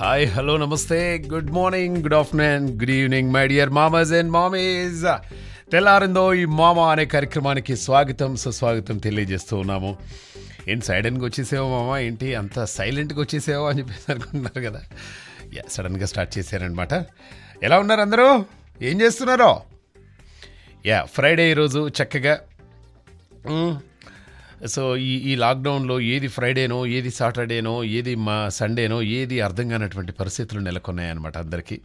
Hi hello namaste good morning good afternoon good evening my dear మామస్ and మామీస్ తెల్లారిందో ఈ మామ అనే కార్యక్రమానికి స్వాగతం సుస్వాగతం తెలియజేస్తూ ఉన్నాము ఏంటి సైడెన్గా వచ్చేసావు మామ ఏంటి అంత సైలెంట్గా వచ్చేసావు అని చెప్పేసి అనుకుంటున్నారు కదా సడన్గా స్టార్ట్ చేశారనమాట ఎలా ఉన్నారు అందరూ ఏం చేస్తున్నారో యా ఫ్రైడే ఈరోజు చక్కగా సో ఈ ఈ లాక్డౌన్లో ఏది ఫ్రైడేనో ఏది సాటర్డేనో ఏది మా సండేనో ఏది అర్థం కానటువంటి పరిస్థితులు నెలకొన్నాయన్నమాట అందరికీ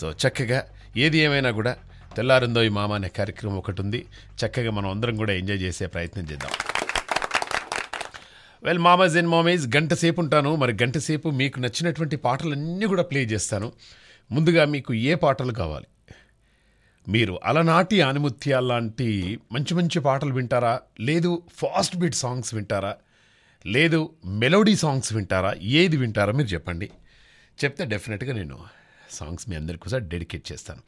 సో చక్కగా ఏది ఏమైనా కూడా తెల్లారిందో ఈ మామ అనే కార్యక్రమం ఒకటి ఉంది చక్కగా మనం అందరం కూడా ఎంజాయ్ చేసే ప్రయత్నం చేద్దాం వెల్ మామాజ్ అండ్ మామేజ్ గంట సేపు ఉంటాను మరి గంట సేపు మీకు నచ్చినటువంటి పాటలన్నీ కూడా ప్లే చేస్తాను ముందుగా మీకు ఏ పాటలు కావాలి మీరు అలనాటి లాంటి మంచి మంచి పాటలు వింటారా లేదు ఫాస్ట్ బీట్ సాంగ్స్ వింటారా లేదు మెలోడీ సాంగ్స్ వింటారా ఏది వింటారా మీరు చెప్పండి చెప్తే డెఫినెట్గా నేను సాంగ్స్ మీ అందరికీ కూడా డెడికేట్ చేస్తాను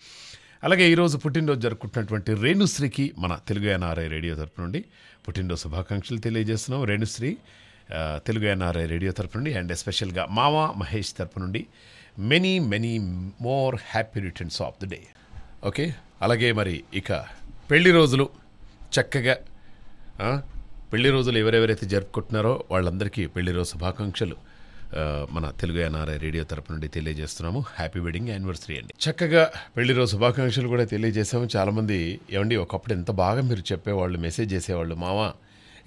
అలాగే ఈరోజు పుట్టినరోజు జరుపుకుంటున్నటువంటి రేణుశ్రీకి మన తెలుగు ఎన్ఆర్ఐ రేడియో తరపు నుండి పుట్టినరోజు శుభాకాంక్షలు తెలియజేస్తున్నాం రేణుశ్రీ తెలుగు ఎన్ఆర్ఐ రేడియో తరపు నుండి అండ్ ఎస్పెషల్గా మావా మహేష్ తరపు నుండి many many more happy returns of the day okay అలాగే మరి ఇక పెళ్లి రోజులు చక్కగా పెళ్లి రోజులు ఎవరెవరైతే జరుపుకుంటున్నారో వాళ్ళందరికీ పెళ్లి రోజు శుభాకాంక్షలు మన తెలుగు ఎన్ఆర్ఐ రేడియో తరపు నుండి తెలియజేస్తున్నాము హ్యాపీ వెడ్డింగ్ యానివర్సరీ అండి చక్కగా పెళ్లి రోజు శుభాకాంక్షలు కూడా తెలియజేసాము చాలామంది ఏమండి ఒకప్పుడు ఎంత బాగా మీరు చెప్పేవాళ్ళు మెసేజ్ చేసేవాళ్ళు మామ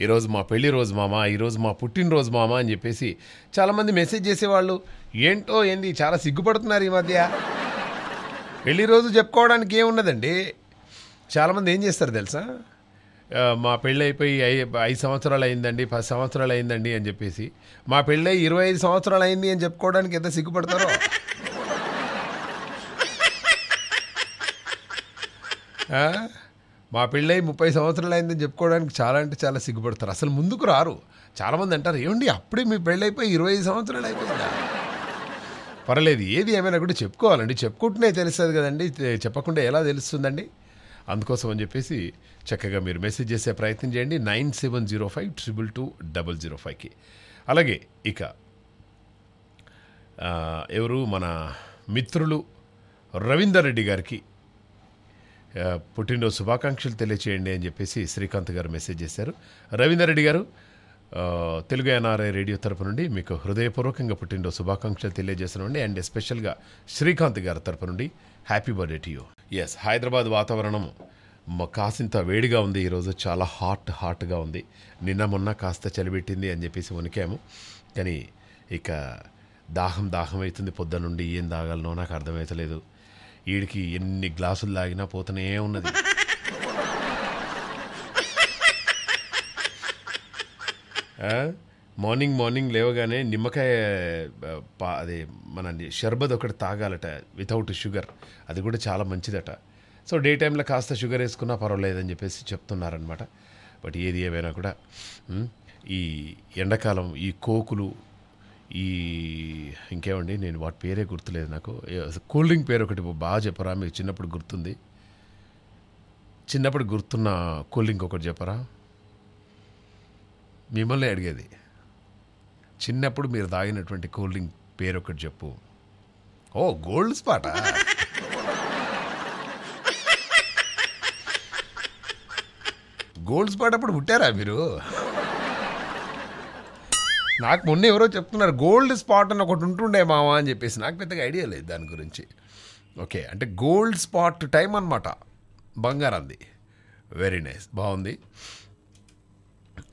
ఈరోజు మా పెళ్లి రోజు మామ ఈరోజు మా పుట్టినరోజు మామ అని చెప్పేసి చాలామంది మెసేజ్ చేసేవాళ్ళు ఏంటో ఏంది చాలా సిగ్గుపడుతున్నారు ఈ మధ్య పెళ్లి రోజు చెప్పుకోవడానికి ఏమున్నదండి చాలామంది ఏం చేస్తారు తెలుసా మా పెళ్ళి అయిపోయి ఐదు సంవత్సరాలు అయిందండి పది సంవత్సరాలు అయిందండి అని చెప్పేసి మా పెళ్ళి ఇరవై ఐదు సంవత్సరాలు అయింది అని చెప్పుకోవడానికి ఎంత సిగ్గుపడతారో మా పెళ్ళై ముప్పై సంవత్సరాలు అయిందని చెప్పుకోవడానికి చాలా అంటే చాలా సిగ్గుపడతారు అసలు ముందుకు రారు చాలామంది అంటారు ఏమండి అప్పుడే మీ అయిపోయి ఇరవై ఐదు సంవత్సరాలు అయిపోయిందా పర్లేదు ఏది ఏమైనా కూడా చెప్పుకోవాలండి చెప్పుకుంటేనే తెలుస్తుంది కదండి చెప్పకుండా ఎలా తెలుస్తుందండి అందుకోసం అని చెప్పేసి చక్కగా మీరు మెసేజ్ చేసే ప్రయత్నం చేయండి nine seven zero five triple two double zero ఫైవ్కి అలాగే ఇక ఎవరు మన మిత్రులు రవీందర్ రెడ్డి గారికి పుట్టినరోజు శుభాకాంక్షలు తెలియచేయండి అని చెప్పేసి శ్రీకాంత్ గారు మెసేజ్ చేశారు రవీందర్ రెడ్డి గారు తెలుగు ఎన్ఆర్ఐ రేడియో తరపు నుండి మీకు హృదయపూర్వకంగా పుట్టినరోజు శుభాకాంక్షలు తెలియజేస్తున్నాండి అండ్ ఎస్పెషల్గా శ్రీకాంత్ గారి తరపు నుండి హ్యాపీ బర్త్డే టు యూ ఎస్ హైదరాబాద్ వాతావరణం కాసింత వేడిగా ఉంది ఈరోజు చాలా హాట్ హాట్గా ఉంది నిన్న మొన్న కాస్త చలిబెట్టింది అని చెప్పేసి వణికాము కానీ ఇక దాహం దాహం అవుతుంది పొద్దున్న నుండి ఏం దాగాలనో నాకు అర్థమవుతలేదు వీడికి ఎన్ని గ్లాసులు తాగినా పోతూనే ఉన్నది మార్నింగ్ మార్నింగ్ లేవగానే నిమ్మకాయ పా అది మన షర్బత్ ఒకటి తాగాలట వితౌట్ షుగర్ అది కూడా చాలా మంచిదట సో డే టైంలో కాస్త షుగర్ వేసుకున్నా పర్వాలేదని చెప్పేసి చెప్తున్నారనమాట బట్ ఏది ఏమైనా కూడా ఈ ఎండాకాలం ఈ కోకులు ఈ ఇంకేమండి నేను వాటి పేరే గుర్తులేదు నాకు కూల్ డ్రింక్ పేరు ఒకటి బాగా చెప్పరా మీకు చిన్నప్పుడు గుర్తుంది చిన్నప్పుడు గుర్తున్న కూల్ డ్రింక్ ఒకటి చెప్పరా మిమ్మల్ని అడిగేది చిన్నప్పుడు మీరు తాగినటువంటి కూల్ డ్రింక్ పేరు ఒకటి చెప్పు ఓ గోల్డ్ స్పాటా గోల్డ్ స్పాట్ అప్పుడు పుట్టారా మీరు నాకు మొన్న ఎవరో చెప్తున్నారు గోల్డ్ స్పాట్ అని ఒకటి ఉంటుండే మావా అని చెప్పేసి నాకు పెద్దగా ఐడియా లేదు దాని గురించి ఓకే అంటే గోల్డ్ స్పాట్ టైం అనమాట బంగారంది వెరీ నైస్ బాగుంది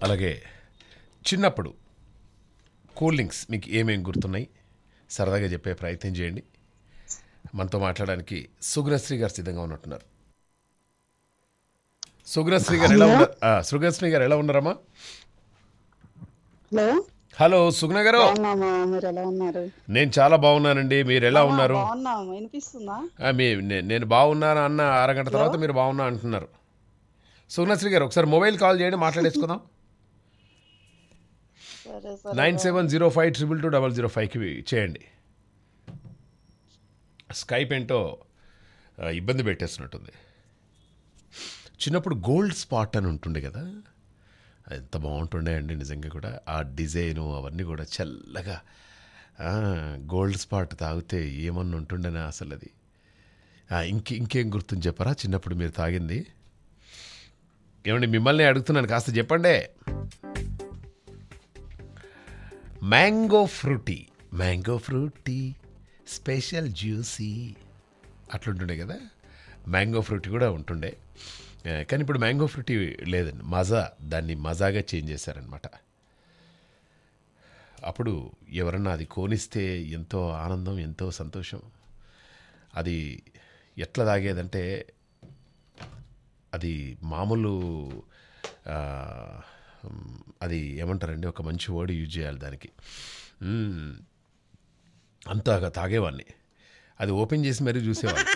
అలాగే చిన్నప్పుడు కూల్ డ్రింక్స్ మీకు ఏమేమి గుర్తున్నాయి సరదాగా చెప్పే ప్రయత్నం చేయండి మనతో మాట్లాడడానికి సుగ్రశ్రీ గారు సిద్ధంగా ఉన్నట్టున్నారు సుగ్రశ్రీ గారు ఎలా ఉన్నారు సుగ్రశ్రీ గారు ఎలా ఉన్నారమ్మా హలో సుగ్న గారు నేను చాలా బాగున్నానండి మీరు ఎలా ఉన్నారు నేను బాగున్నాను అన్న అరగంట తర్వాత మీరు బాగున్నా అంటున్నారు సుగ్నశ్రీ గారు ఒకసారి మొబైల్ కాల్ చేయండి మాట్లాడేసుకుందాం nine seven zero five triple two double zero ఫైవ్కి చేయండి స్కైప్ ఏంటో ఇబ్బంది పెట్టేస్తున్నట్టుంది చిన్నప్పుడు గోల్డ్ స్పాట్ అని ఉంటుండే కదా ఎంత బాగుంటుండే అండి నిజంగా కూడా ఆ డిజైను అవన్నీ కూడా చల్లగా గోల్డ్ స్పాట్ తాగితే ఏమన్నా ఉంటుండేనా అసలు అది ఇంక ఇంకేం గుర్తుని చెప్పరా చిన్నప్పుడు మీరు తాగింది ఏమండి మిమ్మల్ని అడుగుతున్నాను కాస్త చెప్పండి mango Frooti mango Frooti special juicy అట్లుంటుండే కదా మ్యాంగో ఫ్రూటీ కూడా ఉంటుండే కానీ ఇప్పుడు మ్యాంగో ఫ్రూటీ లేదండి మజా దాన్ని మజాగా చేంజ్ చేశారనమాట అప్పుడు ఎవరన్నా అది కోనిస్తే ఎంతో ఆనందం ఎంతో సంతోషం అది ఎట్లా తాగేదంటే అది మామూలు అది ఏమంటారండి ఒక మంచి వర్డ్ యూజ్ చేయాలి దానికి అంతగా తాగేవాడిని అది ఓపెన్ చేసి మరీ చూసేవాడిని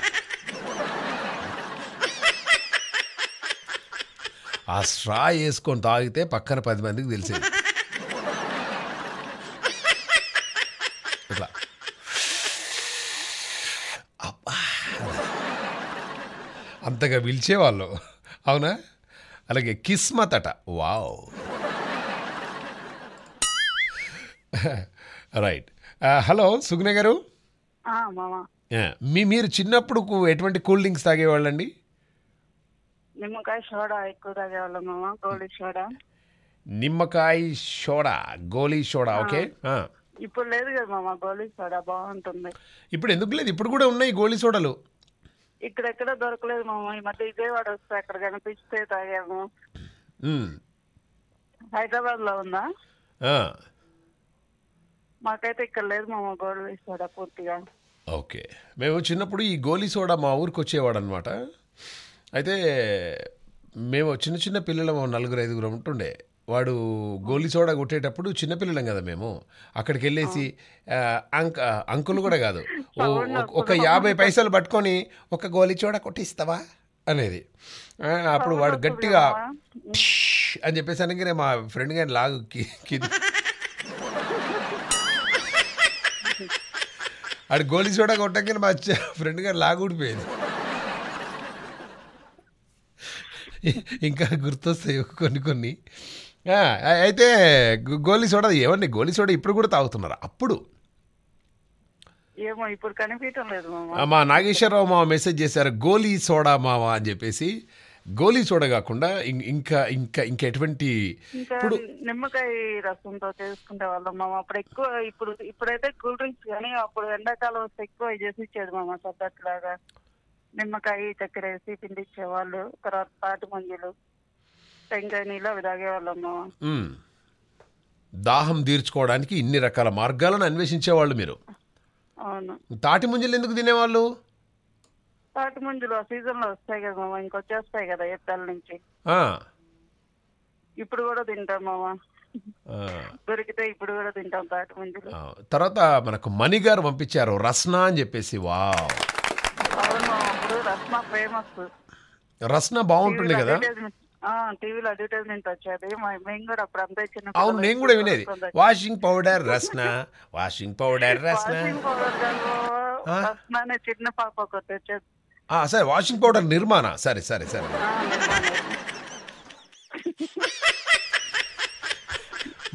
ఆ స్ట్రా వేసుకొని తాగితే పక్కన పది మందికి తెలిసేది ఇట్లా అంతగా పిలిచేవాళ్ళు అవునా అలాగే కిస్మత్ అట వావ్ రైట్ హలో సుగ్నే గారు మీ మీరు చిన్నప్పుడు ఎటువంటి కూల్ డ్రింక్స్ తాగేవాళ్ళండి నిమ్మకాయ సోడా ఎక్కువ తాగేవాళ్ళం మామ గోళీ సోడా నిమ్మకాయ సోడా గోళీ సోడా ఓకే ఇప్పుడు లేదు కదా మామ గోలీ సోడా బాగుంటుంది ఇప్పుడు ఎందుకు లేదు ఇప్పుడు కూడా ఉన్నాయి గోళీ సోడాలు ఇక్కడెక్కడ దొరకలేదు మామ ఈ మధ్య విజయవాడ వస్తే అక్కడ కనిపిస్తే తాగాము హైదరాబాద్ లో ఉందా మాకైతే ఇక్కడ లేదు మామ గోల్డ్ సోడా పూర్తిగా ఓకే మేము చిన్నప్పుడు ఈ గోలీ సోడా మా ఊరికి వచ్చేవాడు అనమాట అయితే మేము చిన్న చిన్న పిల్లలు నలుగురు ఐదుగురు ఉంటుండే వాడు గోలి చోడ కొట్టేటప్పుడు చిన్నపిల్లలం కదా మేము అక్కడికి వెళ్ళేసి అంక అంకులు కూడా కాదు ఒక యాభై పైసలు పట్టుకొని ఒక గోలి చోడ కొట్టిస్తావా అనేది అప్పుడు వాడు గట్టిగా అని చెప్పేసి చెప్పేసరికి మా ఫ్రెండ్ గారిని లాగు అది గోలి సోడా కొట్టకనే మా ఫ్రెండ్ గారు లాగుడిపోయింది ఇంకా గుర్తొస్తాయి కొన్ని కొన్ని అయితే గోలీ సోడా ఏమండి గోలీ సోడా ఇప్పుడు కూడా తాగుతున్నారు అప్పుడు ఏమో ఇప్పుడు లేదు మా నాగేశ్వరరావు మామ మెసేజ్ చేశారు గోలీ సోడా మావా అని చెప్పేసి గోలీ సోడా కాకుండా ఇంకా ఇంకా ఇంకా ఎటువంటి ఇప్పుడు నిమ్మకాయ రసంతో చేసుకునే వాళ్ళం మామ అప్పుడు ఎక్కువ ఇప్పుడు ఇప్పుడైతే కూల్ డ్రింక్స్ కానీ అప్పుడు ఎండాకాలం వస్తే ఎక్కువ చేసి ఇచ్చేది మామ సద్దట్లాగా నిమ్మకాయ చక్కెర వేసి పిండిచ్చేవాళ్ళు తర్వాత పాటి మంజులు టెంకాయ నీళ్ళు అవి దాహం తీర్చుకోవడానికి ఇన్ని రకాల మార్గాలను అన్వేషించేవాళ్ళు మీరు అవును తాటి ముంజలు ఎందుకు తినేవాళ్ళు తాటి ముంజలు సీజన్ లో వస్తాయి కదా మామ ఇంకొచ్చేస్తాయి కదా ఏప్రిల్ నుంచి ఇప్పుడు కూడా తింటాం మామ దొరికితే ఇప్పుడు కూడా తింటాం తాటి ముంజలు తర్వాత మనకు మణి గారు పంపించారు రస్నా అని చెప్పేసి వా రస్నా ఫేమస్ రస్నా బాగుంటుంది కదా టీవీలో అడ్వర్టైజ్మెంట్ వచ్చేది మేము కూడా అప్పుడు అంతా చిన్న అవును నేను కూడా వినేది washing powder Rasna washing powder Rasna Rasna చిన్న పాప ఒకటి వచ్చేది సరే వాషింగ్ పౌడర్ నిర్మాణ సరే సరే సరే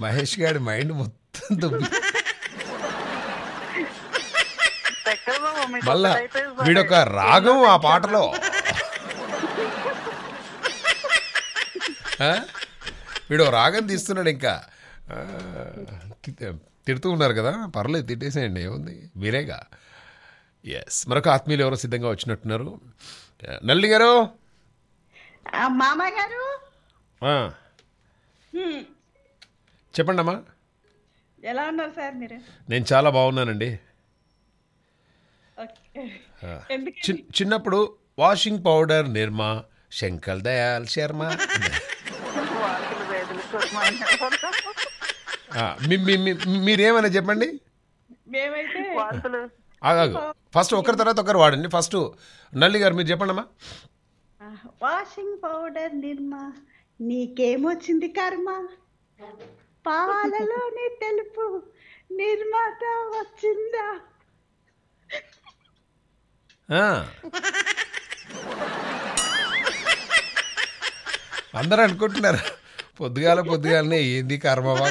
మహేష్ గారి మైండ్ మొత్తం దుబ్బి మళ్ళా వీడొక రాగం ఆ పాటలో వీడు రాగం తీస్తున్నాడు ఇంకా తిడుతూ ఉన్నారు కదా పర్లేదు తిట్టేసేయండి ఏముంది మీరేగా ఎస్ మరొక ఆత్మీయులు ఎవరో సిద్ధంగా వచ్చినట్టున్నారు నల్లి గారు మామ చెప్పండి అమ్మా ఎలా ఉన్నారు సార్ మీరు నేను చాలా బాగున్నానండి చిన్నప్పుడు వాషింగ్ పౌడర్ నిర్మా శంకర్ దయాల్ శర్మ మీరేమైనా చెప్పండి ఫస్ట్ ఒకరి తర్వాత ఒకరు వాడండి ఫస్ట్ నల్లి గారు మీరు చెప్పండి అమ్మా వాషింగ్ పౌడర్ నిర్మ నీకేమొచ్చింది కర్మ పాలలోని తెలుపు నిర్మాత వచ్చిందా అందరూ అనుకుంటున్నారు పొద్దుగాల పొద్దుగాలనే ఏంది కర్మవా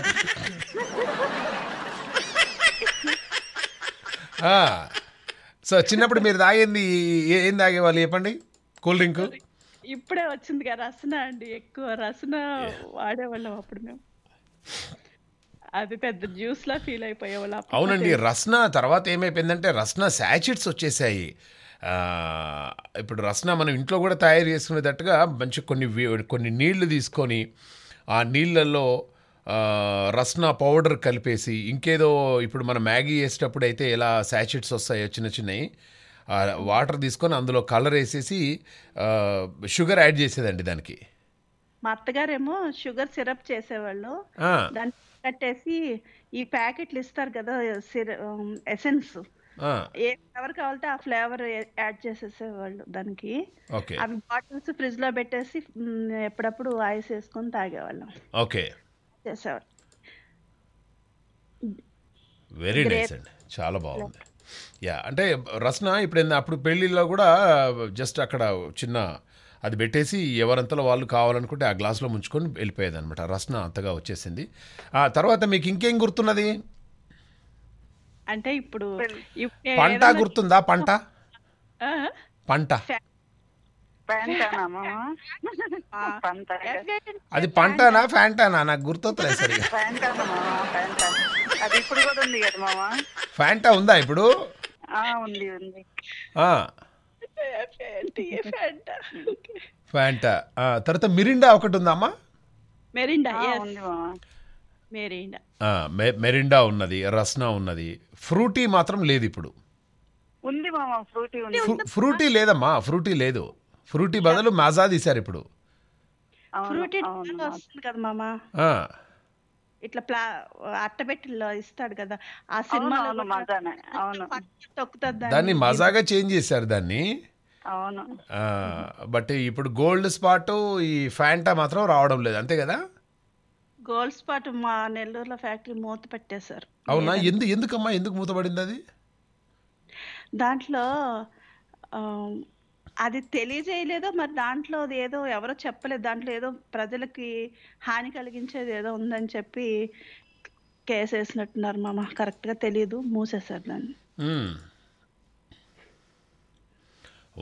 సో చిన్నప్పుడు మీరు తాగేది ఏం తాగేవాళ్ళు చెప్పండి కూల్ డ్రింక్ ఇప్పుడే వచ్చింది కదా రసన అండి ఎక్కువ రసన వాడేవాళ్ళం అప్పుడు మేము అది పెద్ద జ్యూస్ లా ఫీల్ అయిపోయేవాళ్ళం అవునండి రసన తర్వాత ఏమైపోయిందంటే రసన శాచిడ్స్ వచ్చేసాయి ఇప్పుడు రసన మనం ఇంట్లో కూడా తయారు చేసుకునేటట్టుగా మంచి కొన్ని కొన్ని నీళ్లు తీసుకొని ఆ నీళ్ళల్లో రస్నా పౌడర్ కలిపేసి ఇంకేదో ఇప్పుడు మనం మ్యాగీ వేసేటప్పుడు అయితే ఎలా శాచెట్స్ వస్తాయో చిన్న చిన్నవి వాటర్ తీసుకొని అందులో కలర్ వేసేసి షుగర్ యాడ్ చేసేదండి దానికి మా అత్తగారేమో షుగర్ సిరప్ చేసేవాళ్ళు దాన్ని కట్టేసి ఈ ప్యాకెట్లు ఇస్తారు కదా ఎసెన్స్ ఏ ఫ్లేవర్ కావాలంటే ఆ ఫ్లేవర్ యాడ్ చేసేసేవాళ్ళు దానికి అవి బాటిల్స్ ఫ్రిడ్జ్ లో పెట్టేసి ఎప్పుడప్పుడు ఐస్ వేసుకొని తాగేవాళ్ళం ఓకే వెరీ నైస్ అండి చాలా బాగుంది యా అంటే రసన ఇప్పుడు అప్పుడు పెళ్ళిళ్ళలో కూడా జస్ట్ అక్కడ చిన్న అది పెట్టేసి ఎవరంతలో వాళ్ళు కావాలనుకుంటే ఆ గ్లాస్లో ముంచుకొని వెళ్ళిపోయేది అనమాట రసన అంతగా వచ్చేసింది ఆ తర్వాత మీకు ఇంకేం గుర్తున్నది అంటే ఇప్పుడు పంట గుర్తుందా పంట పంట అది పంటనా ఫ్యాంటానా నాకు గుర్తొస్తలేదు సరిగా ఫ్యాంటా ఉందా ఇప్పుడు ఫ్యాంటా తర్వాత మిరిండా ఒకటి ఉందా అమ్మా మెరిండా మెరిండా ఉన్నది రస్నా ఉన్నది ఫ్రూటీ మాత్రం లేదు ఇప్పుడు ఉంది ఫ్రూటీ ఫ్రూటీ లేదమ్మా ఫ్రూటీ లేదు ఫ్రూటీ బదులు మాజా తీశారు ఇప్పుడు ఇట్లా ప్లా అట్టపెట్టిలో ఇస్తాడు కదా ఆ సినిమా దాన్ని మజాగా చేంజ్ చేశారు దాన్ని అవును బట్ ఇప్పుడు గోల్డ్ స్పాట్ ఈ ఫ్యాంటా మాత్రం రావడం లేదు అంతే కదా గోల్డ్ స్పాట్ మా నెల్లూరులో ఫ్యాక్టరీ మూత పెట్టేశారు అవునా ఎందు ఎందుకమ్మా ఎందుకు మూతపడింది అది దాంట్లో అది తెలియజేయలేదో మరి దాంట్లో ఏదో ఎవరో చెప్పలేదు దాంట్లో ఏదో ప్రజలకి హాని కలిగించేది ఏదో ఉందని చెప్పి కేసు వేసినట్టున్నారు మామ కరెక్ట్గా తెలియదు మూసేశారు దాన్ని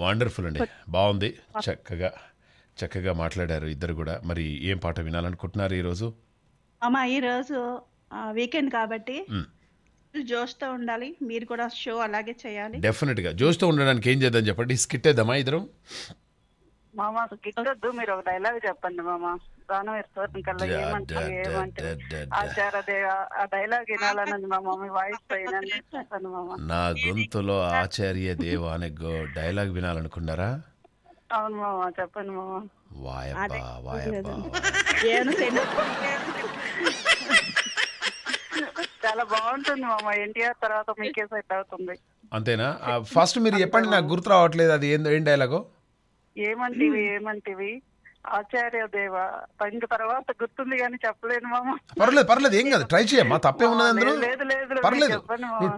వండర్ఫుల్ అండి బాగుంది చక్కగా చక్కగా మాట్లాడారు ఇద్దరు కూడా మరి ఏం పాట వినాలనుకుంటున్నారు ఈరోజు అమ్మా ఈ రోజు వీకెండ్ కాబట్టి జోష్తో ఉండాలి మీరు కూడా షో అలాగే చేయాలి డెఫినెట్ గా జోష్తో ఉండడానికి ఏం చేద్దాం చెప్పండి స్కిట్ ఏదమ్మా ఇద్దరు మామ గిట్టొద్దు మీరు ఒక డైలాగ్ చెప్పండి మామ ప్రాణం ఇస్తారు కల్లా ఏమంటారు ఏమంటారు ఆచార్యదేవ ఆ డైలాగ్ వినాలన్నది మా మమ్మీ వాయిస్ పైన నా గొంతులో ఆచార్య దేవ అనే డైలాగ్ వినాలనుకున్నారా అవును మామ చెప్పండి మామ వాయబ్బా వాయబ్బా చాలా బాగుంటుంది మామ ఎన్టీఆర్ తర్వాత మీకే సెట్ అవుతుంది అంతేనా ఫస్ట్ మీరు చెప్పండి నాకు గుర్తు రావట్లేదు అది ఏందో ఏం డైలాగో ఏమంటివి ఏమంటివి ఆచార్య దేవ పండు తర్వాత గుర్తుంది కానీ చెప్పలేను మామ పర్లేదు పర్లేదు ఏం కాదు ట్రై చేయమ్మా తప్పే ఉన్నది లేదు లేదు పర్లేదు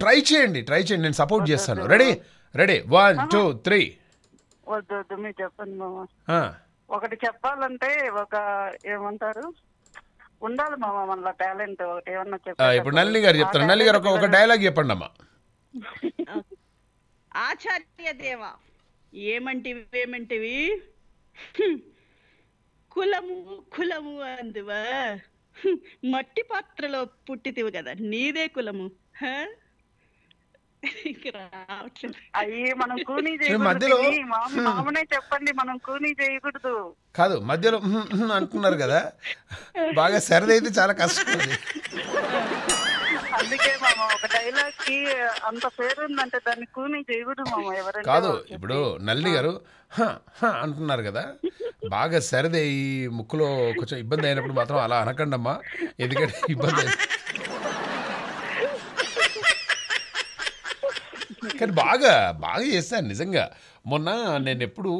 ట్రై చేయండి ట్రై చేయండి నేను సపోర్ట్ చేస్తాను ready ready one two three వద్దు వద్దు మీరు చెప్పండి మామ ఒకటి చెప్పాలంటే ఒక ఏమంటారు ఉండాలి మామ మన టాలెంట్ ఒకటి ఏమన్నా చెప్పాలి ఇప్పుడు నల్లి గారు చెప్తారు నల్లి గారు ఒక డైలాగ్ చెప్పండి అమ్మా ఆచార్య దేవ ఏమంటివి ఏమంటివి కులము కులము అందువా మట్టి పాత్రలో పుట్టితివు కదా నీదే కులము మధ్యలో మామనే చెప్పండి మనం కూనీ చేయకూడదు కాదు మధ్యలో అంటున్నారు కదా బాగా సరిదైతే చాలా కష్టం అందుకే మామ ఒక డైలాగ్ కి అంత పేరు ఉందంటే దాన్ని కూనీ చేయకూడదు మామ ఎవరైనా కాదు ఇప్పుడు నల్లి గారు అంటున్నారు కదా బాగా సరిదే ఈ ముక్కులో కొంచెం ఇబ్బంది అయినప్పుడు మాత్రం అలా అనకండమ్మా ఎందుకంటే ఇబ్బంది కానీ బాగా బాగా చేశాను నిజంగా మొన్న నేను ఎప్పుడు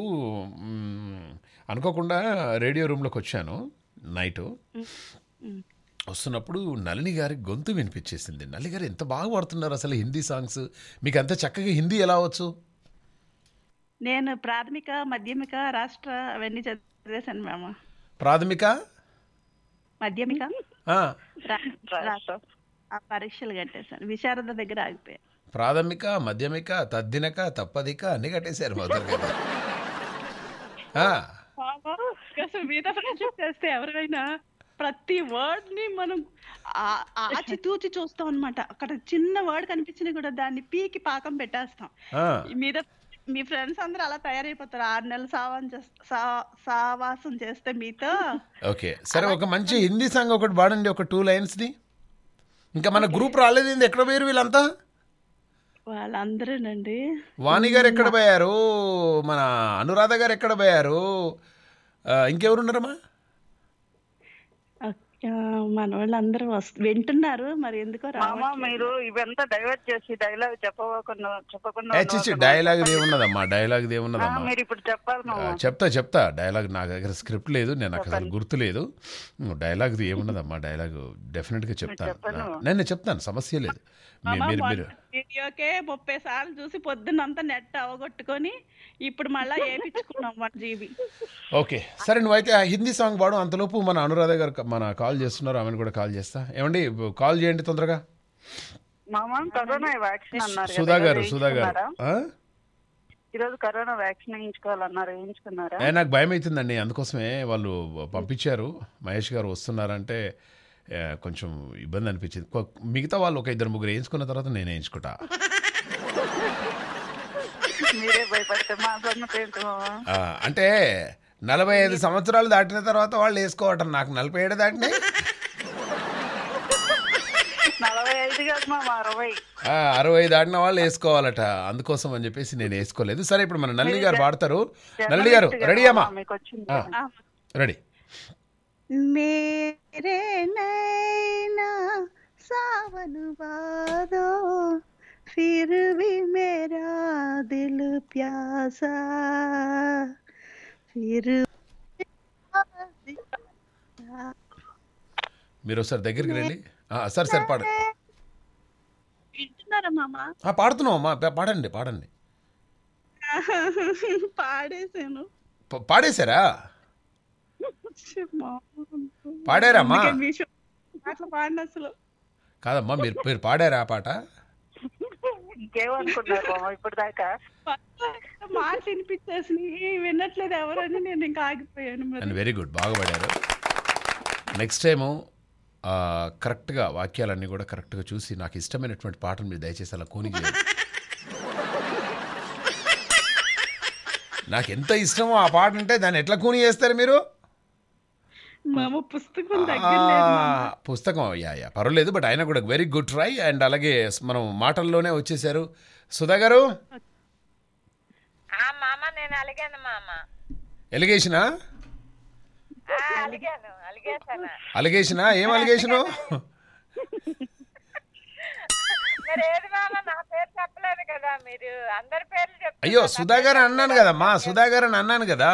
అనుకోకుండా రేడియో రూమ్లోకి వచ్చాను నైట్ వస్తున్నప్పుడు నలిని గారి గొంతు వినిపించేసింది నళిని గారు ఎంత బాగా పాడుతున్నారు అసలు హిందీ సాంగ్స్ మీకు అంత చక్కగా హిందీ ఎలా అవచ్చు నేను ప్రాథమిక మాధ్యమిక రాష్ట్ర అవన్నీ చదివేశాను మేము ప్రాథమిక మాధ్యమిక పరీక్షలు కట్టేశాను విశారద దగ్గర ఆగిపోయాను ప్రాథమిక మధ్యమిక తద్దినక తప్పదిక అన్ని కట్టేశారు మా చేస్తే ఎవరైనా ప్రతి వర్డ్ ని మనం తూచి చూస్తాం అనమాట అక్కడ చిన్న వర్డ్ కనిపించినా కూడా దాన్ని పీకి పాకం పెట్టేస్తాం మీద మీ ఫ్రెండ్స్ అందరూ అలా తయారైపోతారు ఆరు నెలలు సావాసం సావాసం చేస్తే మీతో ఓకే సరే ఒక మంచి హిందీ సాంగ్ ఒకటి వాడండి ఒక టూ లైన్స్ ని ఇంకా మన గ్రూప్ రాలేదు ఎక్కడ పోయారు వీళ్ళంతా వాళ్ళందరేనండి వాణి గారు ఎక్కడ పోయారు మన అనురాధ గారు ఎక్కడ పోయారు ఇంకెవరున్నారమ్మా మన వాళ్ళందరూ వస్తు వింటున్నారు మరి ఎందుకో రామా మీరు ఇవంతా డైవర్ట్ చేసి డైలాగ్ చెప్పకుండా చెప్పకుండా డైలాగ్ ఏమున్నదమ్మా డైలాగ్ ఏమున్నదమ్మా మీరు ఇప్పుడు చెప్పాలి చెప్తా చెప్తా డైలాగ్ నా దగ్గర స్క్రిప్ట్ లేదు నేను నాకు అసలు గుర్తు లేదు డైలాగ్ ఏమున్నదమ్మా డైలాగ్ డెఫినెట్గా చెప్తాను నేను చెప్తాను సమస్య లేదు మీరు మీరు వీడియోకే ముప్పై సార్లు చూసి పొద్దున్నంతా నెట్ అవగొట్టుకొని ఇప్పుడు మళ్ళా ఏపించుకున్నాం వన్ జీబీ ఓకే సరే నువ్వైతే ఆ హిందీ సాంగ్ పాడు అంతలోపు మన అనురాధ గారు మన కాల్ చేస్తున్నారు ఆమెను కూడా కాల్ చేస్తా ఏమండి కాల్ చేయండి తొందరగా కరోనా వ్యాక్సిన్ అన్నారు సుధా గారు సుధా గారు కరోనా వ్యాక్సిన్ నాకు భయం అవుతుందండి అందుకోసమే వాళ్ళు పంపించారు మహేష్ గారు వస్తున్నారంటే కొంచెం ఇబ్బంది అనిపించింది మిగతా వాళ్ళు ఒక ఇద్దరు ముగ్గురు వేయించుకున్న తర్వాత నేను వేయించుకుంటా అంటే నలభై ఐదు సంవత్సరాలు దాటిన తర్వాత వాళ్ళు వేసుకోవటం నాకు నలభై ఏడు దాటిన అరవై దాటిన వాళ్ళు వేసుకోవాలట అందుకోసం అని చెప్పేసి నేను వేసుకోలేదు సరే ఇప్పుడు మన నల్లి గారు పాడతారు నల్లి గారు రెడీ అమ్మా రెడీ मेरे नैना सावन वादो फिर भी मेरा दिल प्यासा फिर మీరు ఒకసారి దగ్గరికి రండి సార్ సార్ పాడు పాడుతున్నామా పాడండి పాడండి పాడేశాను పాడేశారా పాడారమ్మా అసలు కాదమ్మా మీరు మీరు పాడారా ఆ పాట నేను ఇంకా ఆగిపోయాను వెరీ గుడ్ బాగుపడారు నెక్స్ట్ టైము కరెక్ట్గా వాక్యాలన్నీ కూడా కరెక్ట్గా చూసి నాకు ఇష్టమైనటువంటి పాటను మీరు దయచేసి అలా కోని నాకు ఎంత ఇష్టమో ఆ పాట అంటే దాన్ని ఎట్లా కూని చేస్తారు మీరు పుస్తకం పుస్తకం యా పర్వాలేదు బట్ ఆయన కూడా వెరీ గుడ్ ట్రై అండ్ అలాగే మనం మాటల్లోనే వచ్చేసారు సుధా గారు ఏం అలిగేషను అయ్యో సుధాకర్ అన్నాను కదా మా సుధాకర్ అని అన్నాను కదా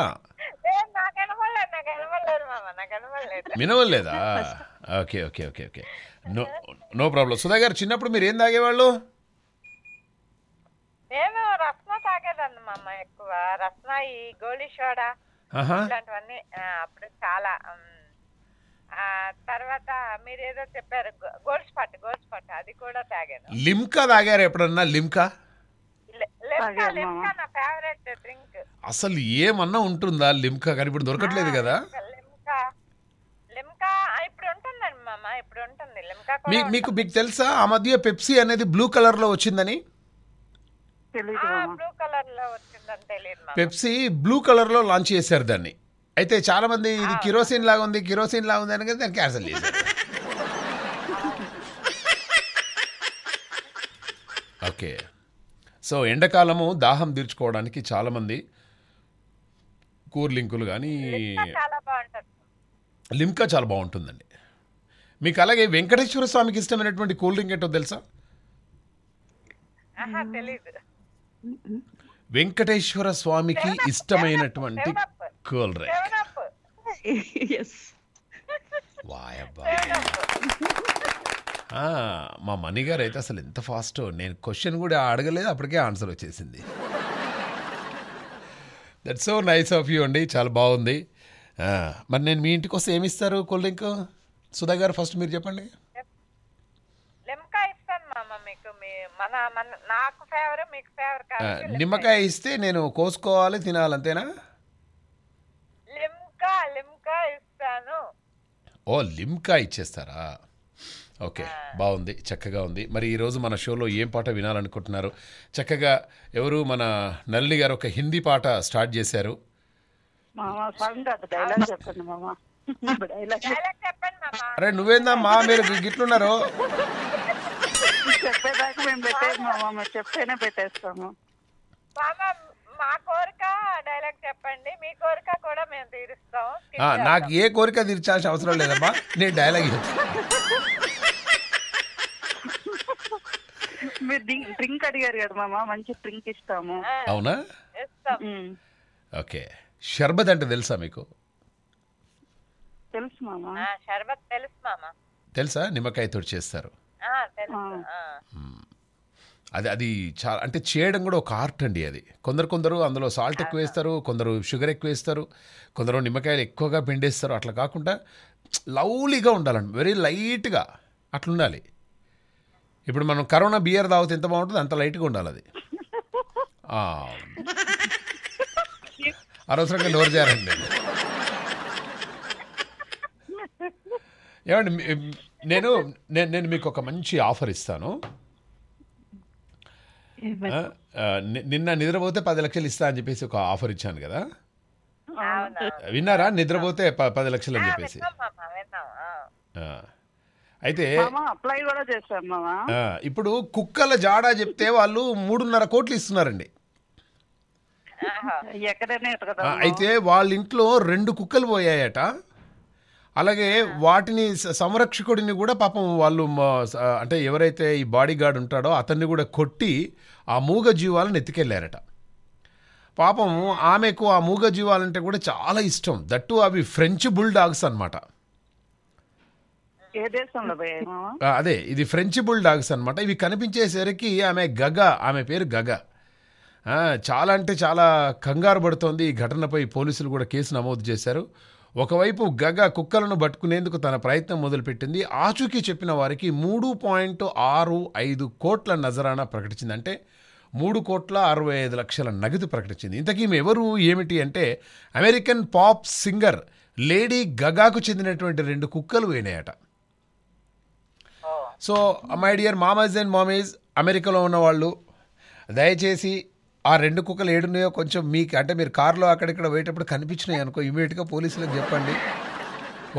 వినవలేదా okay okay okay okay no no problem Sudha garu చిన్నప్పుడు మీరు ఏం తాగేవాళ్ళు నేను రత్న తాగేదాన్ని మా అమ్మ ఎక్కువ రత్న ఈ గోళీ సోడా ఇలాంటివన్నీ అప్పుడు చాలా తర్వాత మీరు ఏదో చెప్పారు గోల్డ్ స్పాట్ గోల్స్ స్పాట్ అది కూడా తాగాను లిమ్కా తాగారు ఎప్పుడన్నా లిమ్కా అసలు ఏమన్నా ఉంటుందా లిమ్కా కానీ ఇప్పుడు దొరకట్లేదు కదా మీకు మీకు తెలుసా ఆ మధ్య పెప్సీ అనేది బ్లూ కలర్ లో వచ్చిందని పెప్సీ బ్లూ కలర్ లో లాంచ్ చేశారు దాన్ని అయితే చాలా మంది ఇది కిరోసిన్ లాగా ఉంది కిరోసిన్ లాగా ఉంది అని దాన్ని క్యాన్సల్ చేశారు ఓకే సో ఎండాకాలము దాహం తీర్చుకోవడానికి చాలామంది కూర్లింకులు కానీ లింకా చాలా బాగుంటుందండి మీకు అలాగే వెంకటేశ్వర స్వామికి ఇష్టమైనటువంటి కూల్ డ్రింక్ ఏంటో తెలుసా వెంకటేశ్వర స్వామికి ఇష్టమైనటువంటి కూల్ డ్రింక్ వాయబ్బా మా మనీ గారు అయితే అసలు ఎంత ఫాస్ట్ నేను క్వశ్చన్ కూడా అడగలేదు అప్పటికే ఆన్సర్ వచ్చేసింది that so nice of you అండి చాలా బాగుంది మరి నేను మీ ఇంటి కోసం ఏమి ఇస్తారు కూల్ డ్రింక్ సుధా గారు ఫస్ట్ మీరు చెప్పండి నిమ్మకాయ ఇస్తే నేను కోసుకోవాలి తినాలి అంతేనా ఓ లిమ్కా ఇచ్చేస్తారా ఓకే బాగుంది చక్కగా ఉంది మరి ఈరోజు మన షోలో ఏం పాట వినాలనుకుంటున్నారు చక్కగా ఎవరు మన నల్లి గారు ఒక హిందీ పాట స్టార్ట్ చేశారు అరే నువ్వేందా మా మీరు గిట్లున్నారు మేము మామ చెప్తేనే మా కోరిక డైలాగ్ చెప్పండి మీ కోరిక కూడా నాకు ఏ కోరిక తీర్చాల్సిన అవసరం లేదమ్మా నేను డైలాగ్ చెప్తాను డ్రింక్ అడిగారు కదా మామ మంచి డ్రింక్ ఇస్తాము అవునా ఓకే షర్బత్ అంటే తెలుసా మీకు తెలుసు మామా తెలుసు తెలుసా నిమ్మకాయతో చేస్తారు అది అది చాలా అంటే చేయడం కూడా ఒక ఆర్ట్ అండి అది కొందరు కొందరు అందులో సాల్ట్ ఎక్కువ వేస్తారు కొందరు షుగర్ ఎక్కువ వేస్తారు కొందరు నిమ్మకాయలు ఎక్కువగా పిండేస్తారు అట్లా కాకుండా లవ్లీగా ఉండాలండి వెరీ లైట్గా అట్లుండాలి ఇప్పుడు మనం కరోనా బియర్ తాగుతే ఎంత బాగుంటుంది అంత లైట్గా ఉండాలి అది అనవసరంగా నోరు చేయాలండి ఏమండి నేను నేను నేను మీకు ఒక మంచి ఆఫర్ ఇస్తాను నిన్న నిద్రపోతే పది లక్షలు ఇస్తా అని చెప్పేసి ఒక ఆఫర్ ఇచ్చాను కదా విన్నారా నిద్రపోతే పది లక్షలు అని చెప్పేసి అయితే అప్లై కూడా ఇప్పుడు కుక్కల జాడ చెప్తే వాళ్ళు మూడున్నర కోట్లు ఇస్తున్నారండి అయితే వాళ్ళ ఇంట్లో రెండు కుక్కలు పోయాయట అలాగే వాటిని సంరక్షకుడిని కూడా పాపం వాళ్ళు అంటే ఎవరైతే ఈ బాడీ గార్డ్ ఉంటాడో అతన్ని కూడా కొట్టి ఆ మూగ జీవాలను ఎత్తుకెళ్ళారట పాపం ఆమెకు ఆ మూగ జీవాలంటే కూడా చాలా ఇష్టం దట్టు అవి ఫ్రెంచ్ బుల్డాగ్స్ అనమాట అదే ఇది ఫ్రెంచ్ బుల్ డాగ్స్ అనమాట ఇవి కనిపించేసరికి ఆమె గగ ఆమె పేరు గగ చాలా అంటే చాలా కంగారు పడుతోంది ఈ ఘటనపై పోలీసులు కూడా కేసు నమోదు చేశారు ఒకవైపు గగ కుక్కలను పట్టుకునేందుకు తన ప్రయత్నం మొదలుపెట్టింది ఆచూకీ చెప్పిన వారికి మూడు పాయింట్ ఆరు ఐదు కోట్ల నజరానా ప్రకటించింది అంటే మూడు కోట్ల అరవై ఐదు లక్షల నగదు ప్రకటించింది ఇంతకీ ఎవరు ఏమిటి అంటే అమెరికన్ పాప్ సింగర్ లేడీ గగాకు చెందినటువంటి రెండు కుక్కలు వేనాయట సో మై డియర్ మామాజ్ అండ్ మామీస్ అమెరికాలో ఉన్న వాళ్ళు దయచేసి ఆ రెండు కుక్కలు ఏడున్నాయో కొంచెం మీకు అంటే మీరు కారులో అక్కడిక్కడ పోయేటప్పుడు కనిపించినాయి అనుకో ఇమీడియట్గా పోలీసులకు చెప్పండి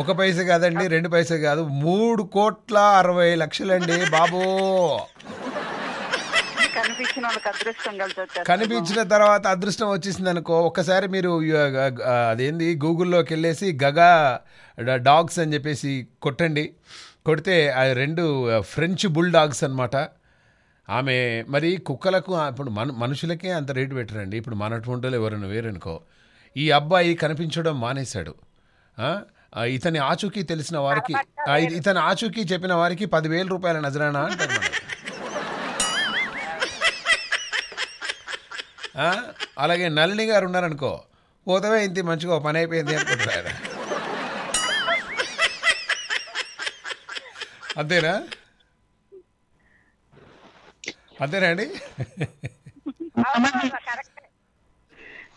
ఒక పైసే కాదండి రెండు పైసే కాదు మూడు కోట్ల అరవై లక్షలండి బాబు కనిపించిన తర్వాత అదృష్టం వచ్చేసింది అనుకో ఒక్కసారి మీరు అదేంది గూగుల్లోకి వెళ్ళేసి గగా డాగ్స్ అని చెప్పేసి కొట్టండి కొడితే ఆ రెండు ఫ్రెంచ్ బుల్డాగ్స్ అనమాట ఆమె మరి కుక్కలకు ఇప్పుడు మన మనుషులకే అంత రేటు పెట్టరండి ఇప్పుడు మనటువంటి ఎవరైనా వేరనుకో ఈ అబ్బాయి కనిపించడం మానేశాడు ఇతని ఆచూకీ తెలిసిన వారికి ఇతని ఆచూకీ చెప్పిన వారికి పదివేల రూపాయల నజరానా అంటారు అలాగే నళిని గారు ఉన్నారనుకో పోతవే ఇంత మంచిగా పని అయిపోయింది అనుకుంటున్నారు అంతేనా అంతేనా అండి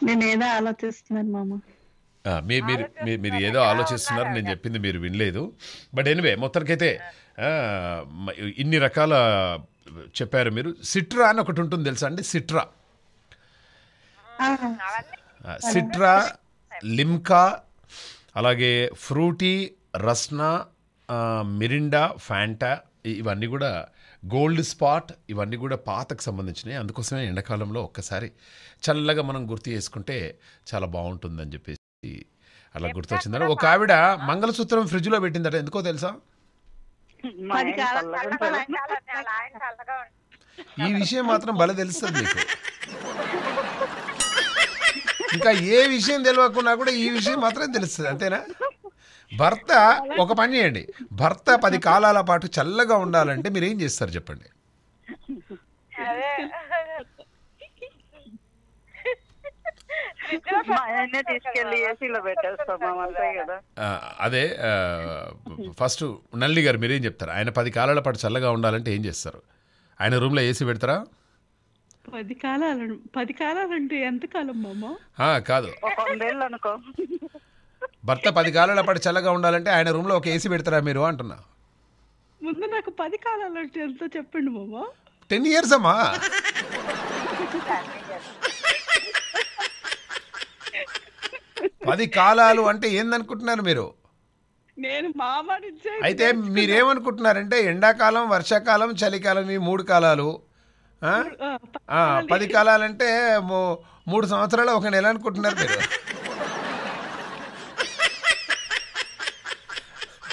నేను ఏదో ఆలోచిస్తున్నాను మామ మీరు మీరు మీరు ఏదో ఆలోచిస్తున్నారు నేను చెప్పింది మీరు వినలేదు బట్ ఎనివే మొత్తానికైతే ఇన్ని రకాల చెప్పారు మీరు సిట్రా అని ఒకటి ఉంటుంది తెలుసా అండి సిట్రా సిట్రా లిమ్కా అలాగే ఫ్రూటీ రస్నా మిరిండా ఫ్యాంటా ఇవన్నీ కూడా గోల్డ్ స్పాట్ ఇవన్నీ కూడా పాతకు సంబంధించినవి అందుకోసమే ఎండాకాలంలో ఒక్కసారి చల్లగా మనం గుర్తు చేసుకుంటే చాలా బాగుంటుందని చెప్పేసి అలా గుర్తొచ్చిందని ఒక ఆవిడ మంగళసూత్రం ఫ్రిడ్జ్లో పెట్టిందట ఎందుకో తెలుసా ఈ విషయం మాత్రం భలే తెలుస్తుంది మీకు ఇంకా ఏ విషయం తెలియకున్నా కూడా ఈ విషయం మాత్రం తెలుస్తుంది అంతేనా భర్త ఒక పని చేయండి భర్త పది కాలాల పాటు చల్లగా ఉండాలంటే మీరు ఏం చేస్తారు చెప్పండి అదే ఫస్ట్ నల్లి గారు మీరేం చెప్తారు ఆయన పది కాలాల పాటు చల్లగా ఉండాలంటే ఏం చేస్తారు ఆయన రూమ్లో ఏసీ పెడతారా పది కాలాలు పది కాలాలు అంటే ఎంత కాలం మామ కాదు భర్త పది కాలాల పాటు చల్లగా ఉండాలంటే ఆయన రూమ్ లో ఒక ఏసీ పెడతారా మీరు అంటున్నా ముందు నాకు పది కాలాలు అంటే ఎంతో చెప్పండి మామా టెన్ ఇయర్స్ అమ్మా పది కాలాలు అంటే ఏందనుకుంటున్నారు మీరు నేను అయితే మీరేమనుకుంటున్నారంటే ఎండాకాలం వర్షాకాలం చలికాలం ఈ మూడు కాలాలు పది కాలాలంటే మూడు సంవత్సరాలు ఒక నెల అనుకుంటున్నారు మీరు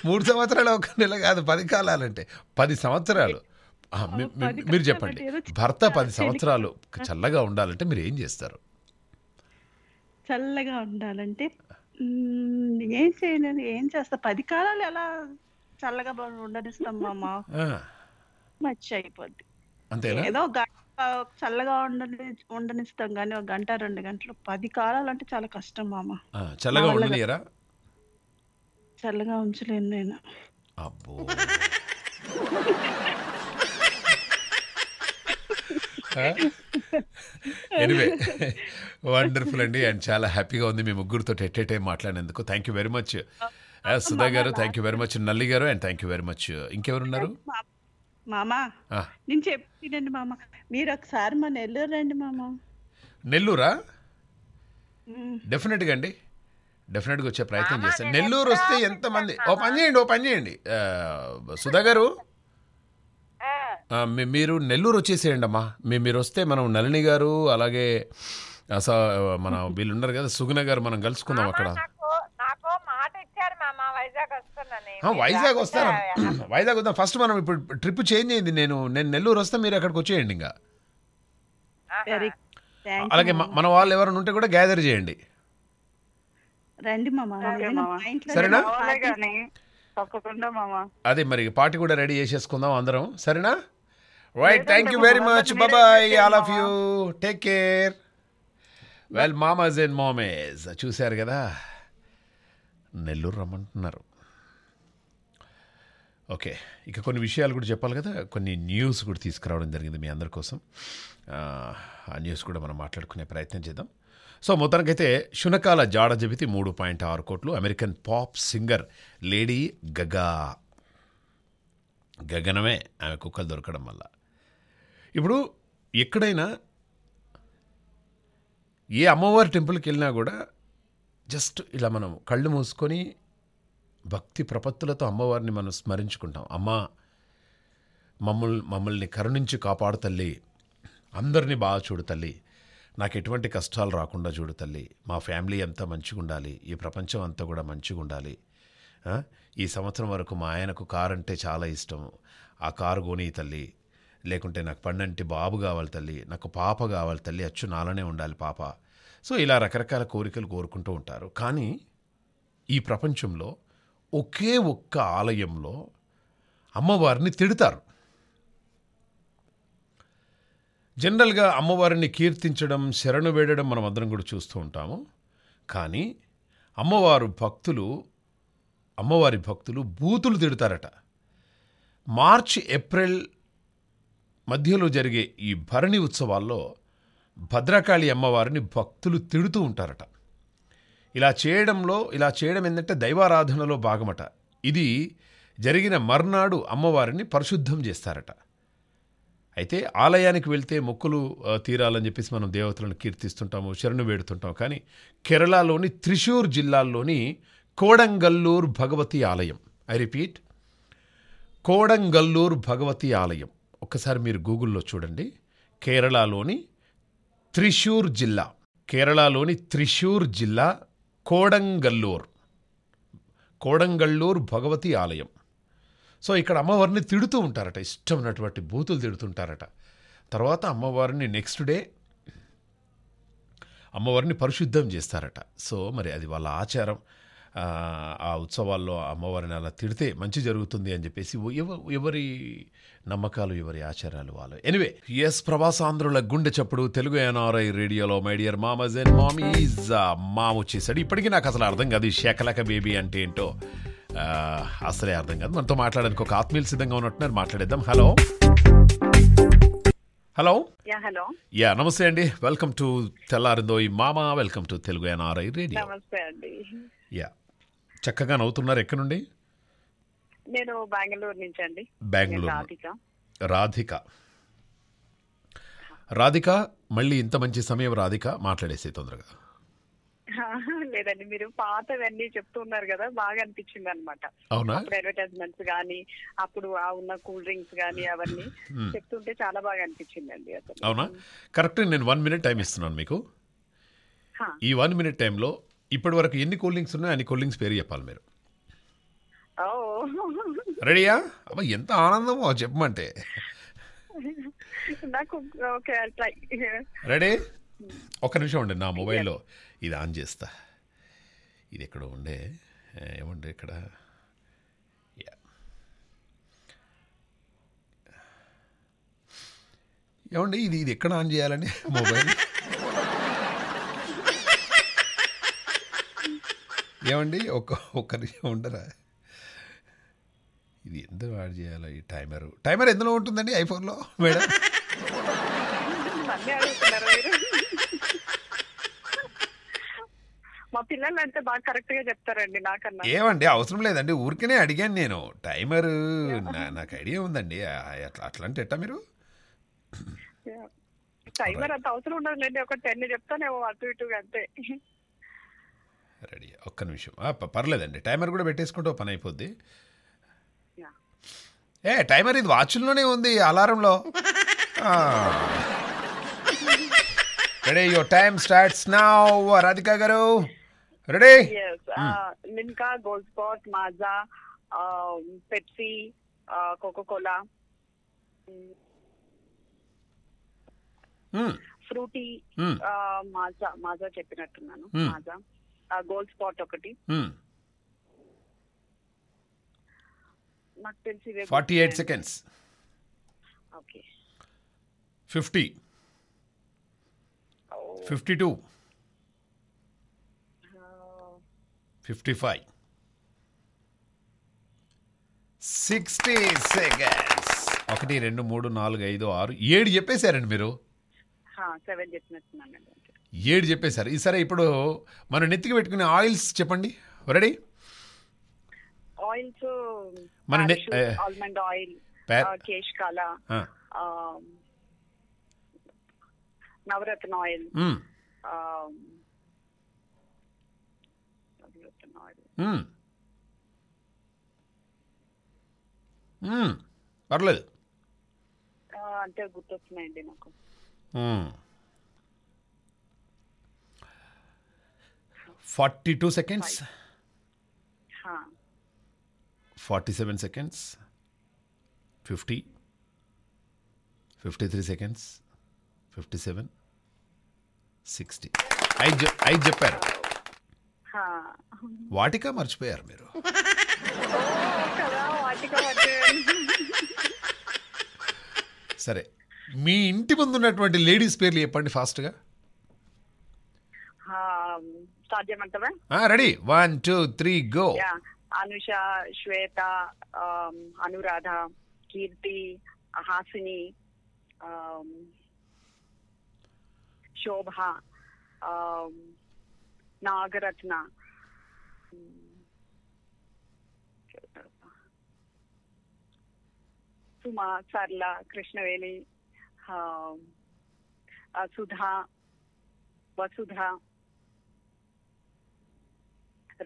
మూడు సంవత్సరాలు ఒక నెల కాదు పది కాలాలంటే పది సంవత్సరాలు మీరు చెప్పండి భర్త పది సంవత్సరాలు చల్లగా ఉండాలంటే మీరు ఏం చేస్తారు చల్లగా ఉండాలంటే ఏం చేయను ఏం చేస్తా పది కాలాలు ఎలా చల్లగా ఉండనిస్తాం మచ్చి అయిపోద్ది ఏదో చల్లగా ఉండని ఉండనిస్తాం కానీ ఒక గంట రెండు గంటలు పది కాలాలు అంటే చాలా కష్టం మామ చల్లగా ఉండనియరా చల్లగా ఉంచలేను నేను అబ్బో ఎనివే వండర్ఫుల్ అండి అండ్ చాలా హ్యాపీగా ఉంది మీ ముగ్గురితో టెట్టే మాట్లాడేందుకు thank you uh, very much Sudha garu thank you very much Nalli garu and thank you very much ఇంకెవరున్నారు మామా నేను చెప్పిందండి మామ మీరు ఒకసారి మా నెల్లూరు రండి మామా నెల్లూరా డెఫినెట్గా అండి డెఫినెట్గా వచ్చే ప్రయత్నం చేస్తాను నెల్లూరు వస్తే ఎంతమంది ఓ పని చేయండి ఓ పని చేయండి సుధా గారు మీరు నెల్లూరు వచ్చేసేయండి అమ్మా మీరు వస్తే మనం నలిని గారు అలాగే అసలు మన వీళ్ళు ఉన్నారు కదా సుగుణ గారు మనం కలుసుకుందాం అక్కడ వైజాగ్ వస్తాను వైజాగ్ వద్దాం ఫస్ట్ మనం ఇప్పుడు ట్రిప్ చేంజ్ అయింది నేను నేను నెల్లూరు వస్తే మీరు అక్కడికి వచ్చేయండి ఇంకా అలాగే మన వాళ్ళు ఎవరైనా ఉంటే కూడా గ్యాదర్ చేయండి రండి సరేనా అదే మరి పార్టీ కూడా రెడీ చేసేసుకుందాం అందరం సరేనా right thank you very much bye all of you take care well మామాజ్ అండ్ మామేజ్ చూశారు కదా నెల్లూరు రమ్మంటున్నారు ఓకే ఇక కొన్ని విషయాలు కూడా చెప్పాలి కదా కొన్ని న్యూస్ కూడా తీసుకురావడం జరిగింది మీ అందరి కోసం ఆ న్యూస్ కూడా మనం మాట్లాడుకునే ప్రయత్నం చేద్దాం సో మొత్తానికైతే శునకాల జాడ జబితి మూడు పాయింట్ ఆరు కోట్లు American pop singer Lady Gaga గగనమే ఆమె కుక్కలు దొరకడం వల్ల ఇప్పుడు ఎక్కడైనా ఏ అమ్మవారి టెంపుల్కి వెళ్ళినా కూడా జస్ట్ ఇలా మనం కళ్ళు మూసుకొని భక్తి ప్రపత్తులతో అమ్మవారిని మనం స్మరించుకుంటాం అమ్మ మమ్మల్ని మమ్మల్ని కరుణించి కాపాడు తల్లి అందరినీ బాగా చూడు తల్లి నాకు ఎటువంటి కష్టాలు రాకుండా చూడు తల్లి మా ఫ్యామిలీ అంతా మంచిగా ఉండాలి ఈ ప్రపంచం అంతా కూడా మంచిగా ఉండాలి ఈ సంవత్సరం వరకు మా ఆయనకు కారు అంటే చాలా ఇష్టం ఆ కారు కొని తల్లి లేకుంటే నాకు పండంటి బాబు కావాలి తల్లి నాకు పాప కావాలి తల్లి అచ్చు నాలోనే ఉండాలి పాప సో ఇలా రకరకాల కోరికలు కోరుకుంటూ ఉంటారు కానీ ఈ ప్రపంచంలో ఒకే ఒక్క ఆలయంలో అమ్మవారిని తిడతారు జనరల్గా అమ్మవారిని కీర్తించడం శరణు వేడడం మనం అందరం కూడా చూస్తూ ఉంటాము కానీ అమ్మవారు భక్తులు అమ్మవారి భక్తులు బూతులు తిడతారట మార్చి ఏప్రిల్ మధ్యలో జరిగే ఈ భరణి ఉత్సవాల్లో భద్రకాళి అమ్మవారిని భక్తులు తిడుతూ ఉంటారట ఇలా చేయడంలో ఇలా చేయడం ఏంటంటే దైవారాధనలో భాగమట ఇది జరిగిన మర్నాడు అమ్మవారిని పరిశుద్ధం చేస్తారట అయితే ఆలయానికి వెళ్తే మొక్కులు తీరాలని చెప్పేసి మనం దేవతలను కీర్తిస్తుంటాము శరణు వేడుతుంటాం కానీ కేరళలోని త్రిశూర్ జిల్లాల్లోని కోడంగల్లూర్ భగవతి ఆలయం ఐ రిపీట్ కోడంగల్లూర్ భగవతి ఆలయం ఒక్కసారి మీరు గూగుల్లో చూడండి కేరళలోని త్రిశూర్ జిల్లా కేరళలోని త్రిశూర్ జిల్లా కోడంగల్లూర్ కోడంగల్లూర్ భగవతి ఆలయం సో ఇక్కడ అమ్మవారిని తిడుతూ ఉంటారట ఇష్టం ఉన్నటువంటి బూతులు తిడుతుంటారట తర్వాత అమ్మవారిని నెక్స్ట్ డే అమ్మవారిని పరిశుద్ధం చేస్తారట సో మరి అది వాళ్ళ ఆచారం ఆ ఉత్సవాల్లో అమ్మవారిని అలా తిడితే మంచి జరుగుతుంది అని చెప్పేసి ఎవరి నమ్మకాలు ఎవరి ఆచారాలు వాళ్ళు ఎనివే ఎస్ ప్రవాసాంధ్రుల గుండె చప్పుడు తెలుగు ఎన్ఆర్ఐ రేడియోలో మై డియర్ మామజ్ అండ్ మామీజ్ మామ్ వచ్చేసాడు ఇప్పటికీ నాకు అసలు అర్థం కాదు శేఖలక శకలక బేబీ అంటే ఏంటో అసలే అర్థం కాదు మనతో మాట్లాడడానికి ఒక ఆత్మీయులు సిద్ధంగా ఉన్నట్టున్నారు మాట్లాడేద్దాం హలో హలో యా నమస్తే అండి వెల్కమ్ టు తెల్లారిందో ఈ మామ welcome to Telugu NRI radio yeah చక్కగా నవ్వుతున్నారు ఎక్కడ నుండి నేను బెంగళూరు నుంచి అండి బెంగళూరు రాధిక రాధిక రాధిక మళ్ళీ ఇంత మంచి సమయం రాధిక మాట్లాడేసే తొందరగా లేదండి మీరు పాతవన్నీ చెప్తున్నారు కదా బాగా అనిపించింది అనమాట అడ్వర్టైజ్మెంట్స్ కానీ అప్పుడు ఆ ఉన్న కూల్ డ్రింక్స్ కానీ అవన్నీ hmm. చెప్తుంటే చాలా బాగా అనిపించింది అండి అవునా కరెక్ట్ నేను వన్ మినిట్ టైం ఇస్తున్నాను మీకు ఈ వన్ మినిట్ లో ఇప్పటి వరకు ఎన్ని కూల్ డ్రింక్స్ ఉన్నాయి అన్ని కూల్ డ్రింక్స్ పేరు చెప్పాలి మీరు రెడీయా అబ్బా ఎంత ఆనందమో చెప్పమంటే నాకు రెడీ ఒక్క నిమిషం ఉండండి నా మొబైల్లో ఇది ఆన్ చేస్తా ఇది ఎక్కడ ఉండే ఏమండి ఇక్కడ ఏమండి ఇది ఇది ఎక్కడ ఆన్ చేయాలండి మొబైల్ ఏమండి ఒక్క ఒక్క నిమిషం ఉండరా ఇది ఎందుకు యాడ్ చేయాలి ఈ టైమర్ టైమర్ ఎందులో ఉంటుందండి ఐఫోన్లో మేడం మా పిల్లలు అంటే బాగా కరెక్ట్ గా చెప్తారండి నాకన్నా ఏమండి అవసరం లేదండి ఊరికనే అడిగాను నేను టైమర్ నాకు ఐడియా ఉందండి అట్లా అట్లాంటి ఎట్టా మీరు టైమర్ అంత అవసరం ఉండదులేండి ఒక టెన్ చెప్తానేమో అటు ఇటు అంతే రెడీ ఒక్క నిమిషం పర్లేదండి టైమర్ కూడా పెట్టేసుకుంటే పని అయిపోద్ది ఏ టైమర్ ఇది వాచ్లోనే ఉంది అలారంలో ready your time starts now Radhika garu ready Limca Gold Spot Maaza Pepsi Coca Cola Frooti Maaza Maaza చెప్పినట్టున్నాను మాజా గోల్డ్ స్పాట్ ఒకటి hmm. నాకు తెలిసి forty eight seconds okay fifty fifty two fifty five sixty seconds ఒకటి రెండు మూడు నాలుగు ఐదు ఆరు ఏడు చెప్పేశారండి మీరు ఏడు చెప్పేశారు సరే ఇప్పుడు మనం నెత్తికి పెట్టుకునే ఆయిల్స్ చెప్పండి రెడీ ఆయిల్స్ మన ఆల్మండ్ ఆయిల్ నవరత్న ఆయిల్ పర్లేదు అంటే గుర్తొస్తున్నాయండి నాకు forty two seconds forty seven seconds fifty fifty three seconds fifty seven sixty ఐదు ఐదు చెప్పారు వాటిక మర్చిపోయారు మీరు సరే మీ ఇంటి ముందు ఉన్నటువంటి లేడీస్ పేర్లు చెప్పండి ఫాస్ట్ గా ready one two three go Anusha Shweta Anuradha Keerthi Haasini Shobha Nagaratna Suma Sarla Krishnaveni Sudha Vasudha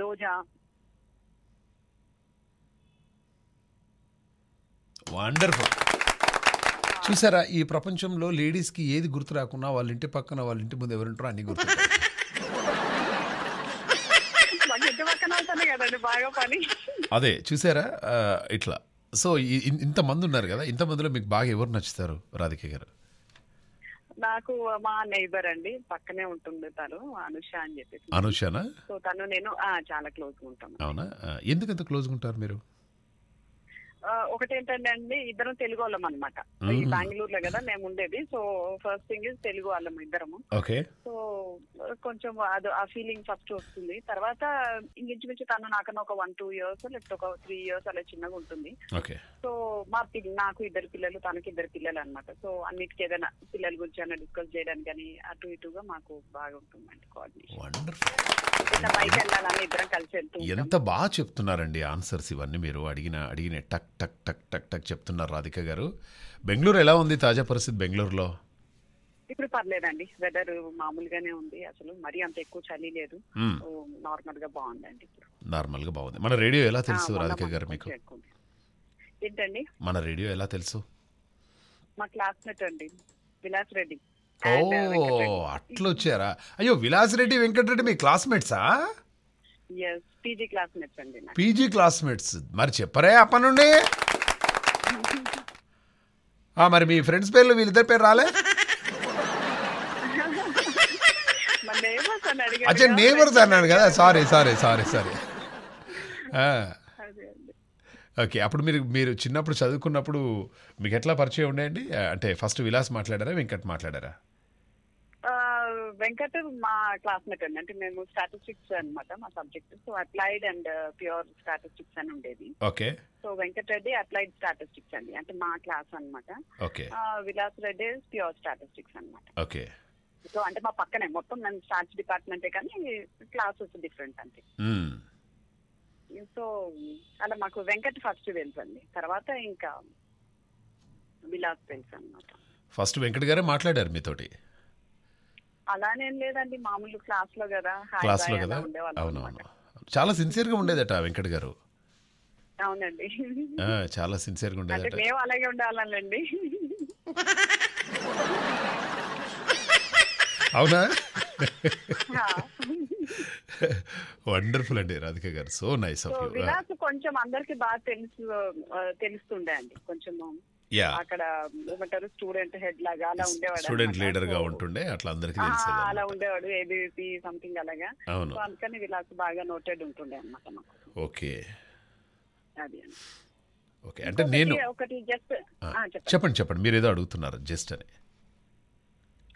Roja wonderful చూసారా ఈ ప్రపంచంలో లేడీస్ కి ఏది గుర్తు రాకున్నా వాళ్ళ ఇంటి పక్కన వాళ్ళ ఇంటి ముందు ఎవరుంటారో అన్ని గుర్తు కదండి బాగా పని అదే చూసారా ఇట్లా సో ఇంత మంది ఉన్నారు కదా ఇంత మందిలో మీకు బాగా ఎవరు నచ్చుతారు రాధిక గారు నాకు మా నైబర్ అండి పక్కనే ఉంటుంది తను అనుష అని చెప్పేసి అనుషనా సో తను నేను చాలా క్లోజ్ గా ఉంటాను అవునా ఎందుకు ఎంత క్లోజ్ గా ఉంటారు మీరు ఒకటి ఏంటంటే అండి ఇద్దరం తెలుగు వాళ్ళం అనమాట బెంగళూరులో కదా మేము ఉండేది so first thing is Telugu వాళ్ళం ఇద్దరము సో కొంచెం అది ఆ ఫీలింగ్ ఫస్ట్ వస్తుంది తర్వాత ఇంచుమించు తను నాకన్నా ఒక వన్ టూ ఇయర్స్ లేకపోతే ఒక త్రీ ఇయర్స్ అలా చిన్నగా ఉంటుంది సో మా పిల్ల నాకు ఇద్దరు పిల్లలు తనకి ఇద్దరు పిల్లలు అనమాట సో అన్నిటికీ ఏదైనా పిల్లల గురించి డిస్కస్ చేయడానికి కానీ అటు ఇటుగా మాకు బాగా అండి కోఆర్డినేషన్ ఎంత బాగా చెప్తున్నారండి ఆన్సర్స్ ఇవన్నీ మీరు అడిగిన అడిగిన టక్ టక్ టక్ టక్ టక్ చెప్తున్నారు రాధిక గారు బెంగళూరు ఎలా ఉంది తాజా పరిస్థితి బెంగళూరులో ఇప్పుడు పర్లేదండి వెదర్ మామూలుగానే ఉంది అసలు మరి అంత ఎక్కువ చలి లేదు నార్మల్ hmm. గా బాగుందండి నార్మల్ గా బాగుంది మన రేడియో ఎలా తెలుసు రాధిక గారు మీకు ఏంటండి మన రేడియో ఎలా తెలుసు మా క్లాస్మేట్ అండి విలాస్ రెడ్డి ఓ అట్లా వచ్చారా అయ్యో విలాసరెడ్డి వెంకటరెడ్డి మీ క్లాస్మేట్సా పీజీ క్లాస్మేట్స్ పీజీ క్లాస్మేట్స్ మరి చెప్పరే అప్ప నుండి మరి మీ ఫ్రెండ్స్ పేర్లు వీళ్ళిద్దరి పేరు రాలే అచ్చా నేబర్స్ అన్నాడు కదా sorry sorry sorry sorry okay అప్పుడు మీరు మీరు చిన్నప్పుడు చదువుకున్నప్పుడు మీకు ఎట్లా పరిచయం ఉండేయండి అంటే ఫస్ట్ విలాస్ మాట్లాడారా వెంకట్ మాట్లాడారా వెంకట్ మా క్లాస్మేట్ అండి అంటే మేము స్టాటిస్టిక్స్ అనమాట మా subject so applied and pure statistics అని ఉండేది okay so Venkat Reddy applied statistics అండి అంటే మా క్లాస్ అనమాట విలాస్ రెడ్డి ప్యూర్ స్టాటిస్టిక్స్ అనమాట ఓకే సో అంటే మా పక్కనే మొత్తం మేము స్టాట్స్ డిపార్ట్మెంటే కానీ క్లాసెస్ డిఫరెంట్ అంతే సో hmm. అలా మాకు వెంకట్ ఫస్ట్ తెలుసండి తర్వాత ఇంకా విలాస్ తెలుసు అనమాట ఫస్ట్ వెంకట్ గారే మాట్లాడారు మీతోటి అలానేం లేదండి మామూలు క్లాస్ లో కదా క్లాస్ లో కదా అవునవును చాలా సిన్సియర్ గా ఉండేదట వెంకట్ గారు అవునండి చాలా సిన్సియర్ గా ఉండేదట మేము అలాగే ఉండాలండి అవునా వండర్ఫుల్ అండి రాధిక గారు సో నైస్ కొంచెం అందరికి బాగా తెలుసు తెలుస్తుండే అండి కొంచెం అక్కడ ఏమంటారు స్టూడెంట్ హెడ్ లాగా అలా ఉండేవాడు స్టూడెంట్ లీడర్ గా ఉంటుండే అట్లా అందరికి అలా ఉండేవాడు ఏబీపీ సంథింగ్ అలాగా అవును అందుకని విలాస్ బాగా నోటెడ్ ఉంటుండే అన్నమాట ఓకే అది ఓకే అంటే నేను ఒకటి జస్ట్ చెప్పండి చెప్పండి మీరు ఏదో అడుగుతున్నారు జస్ట్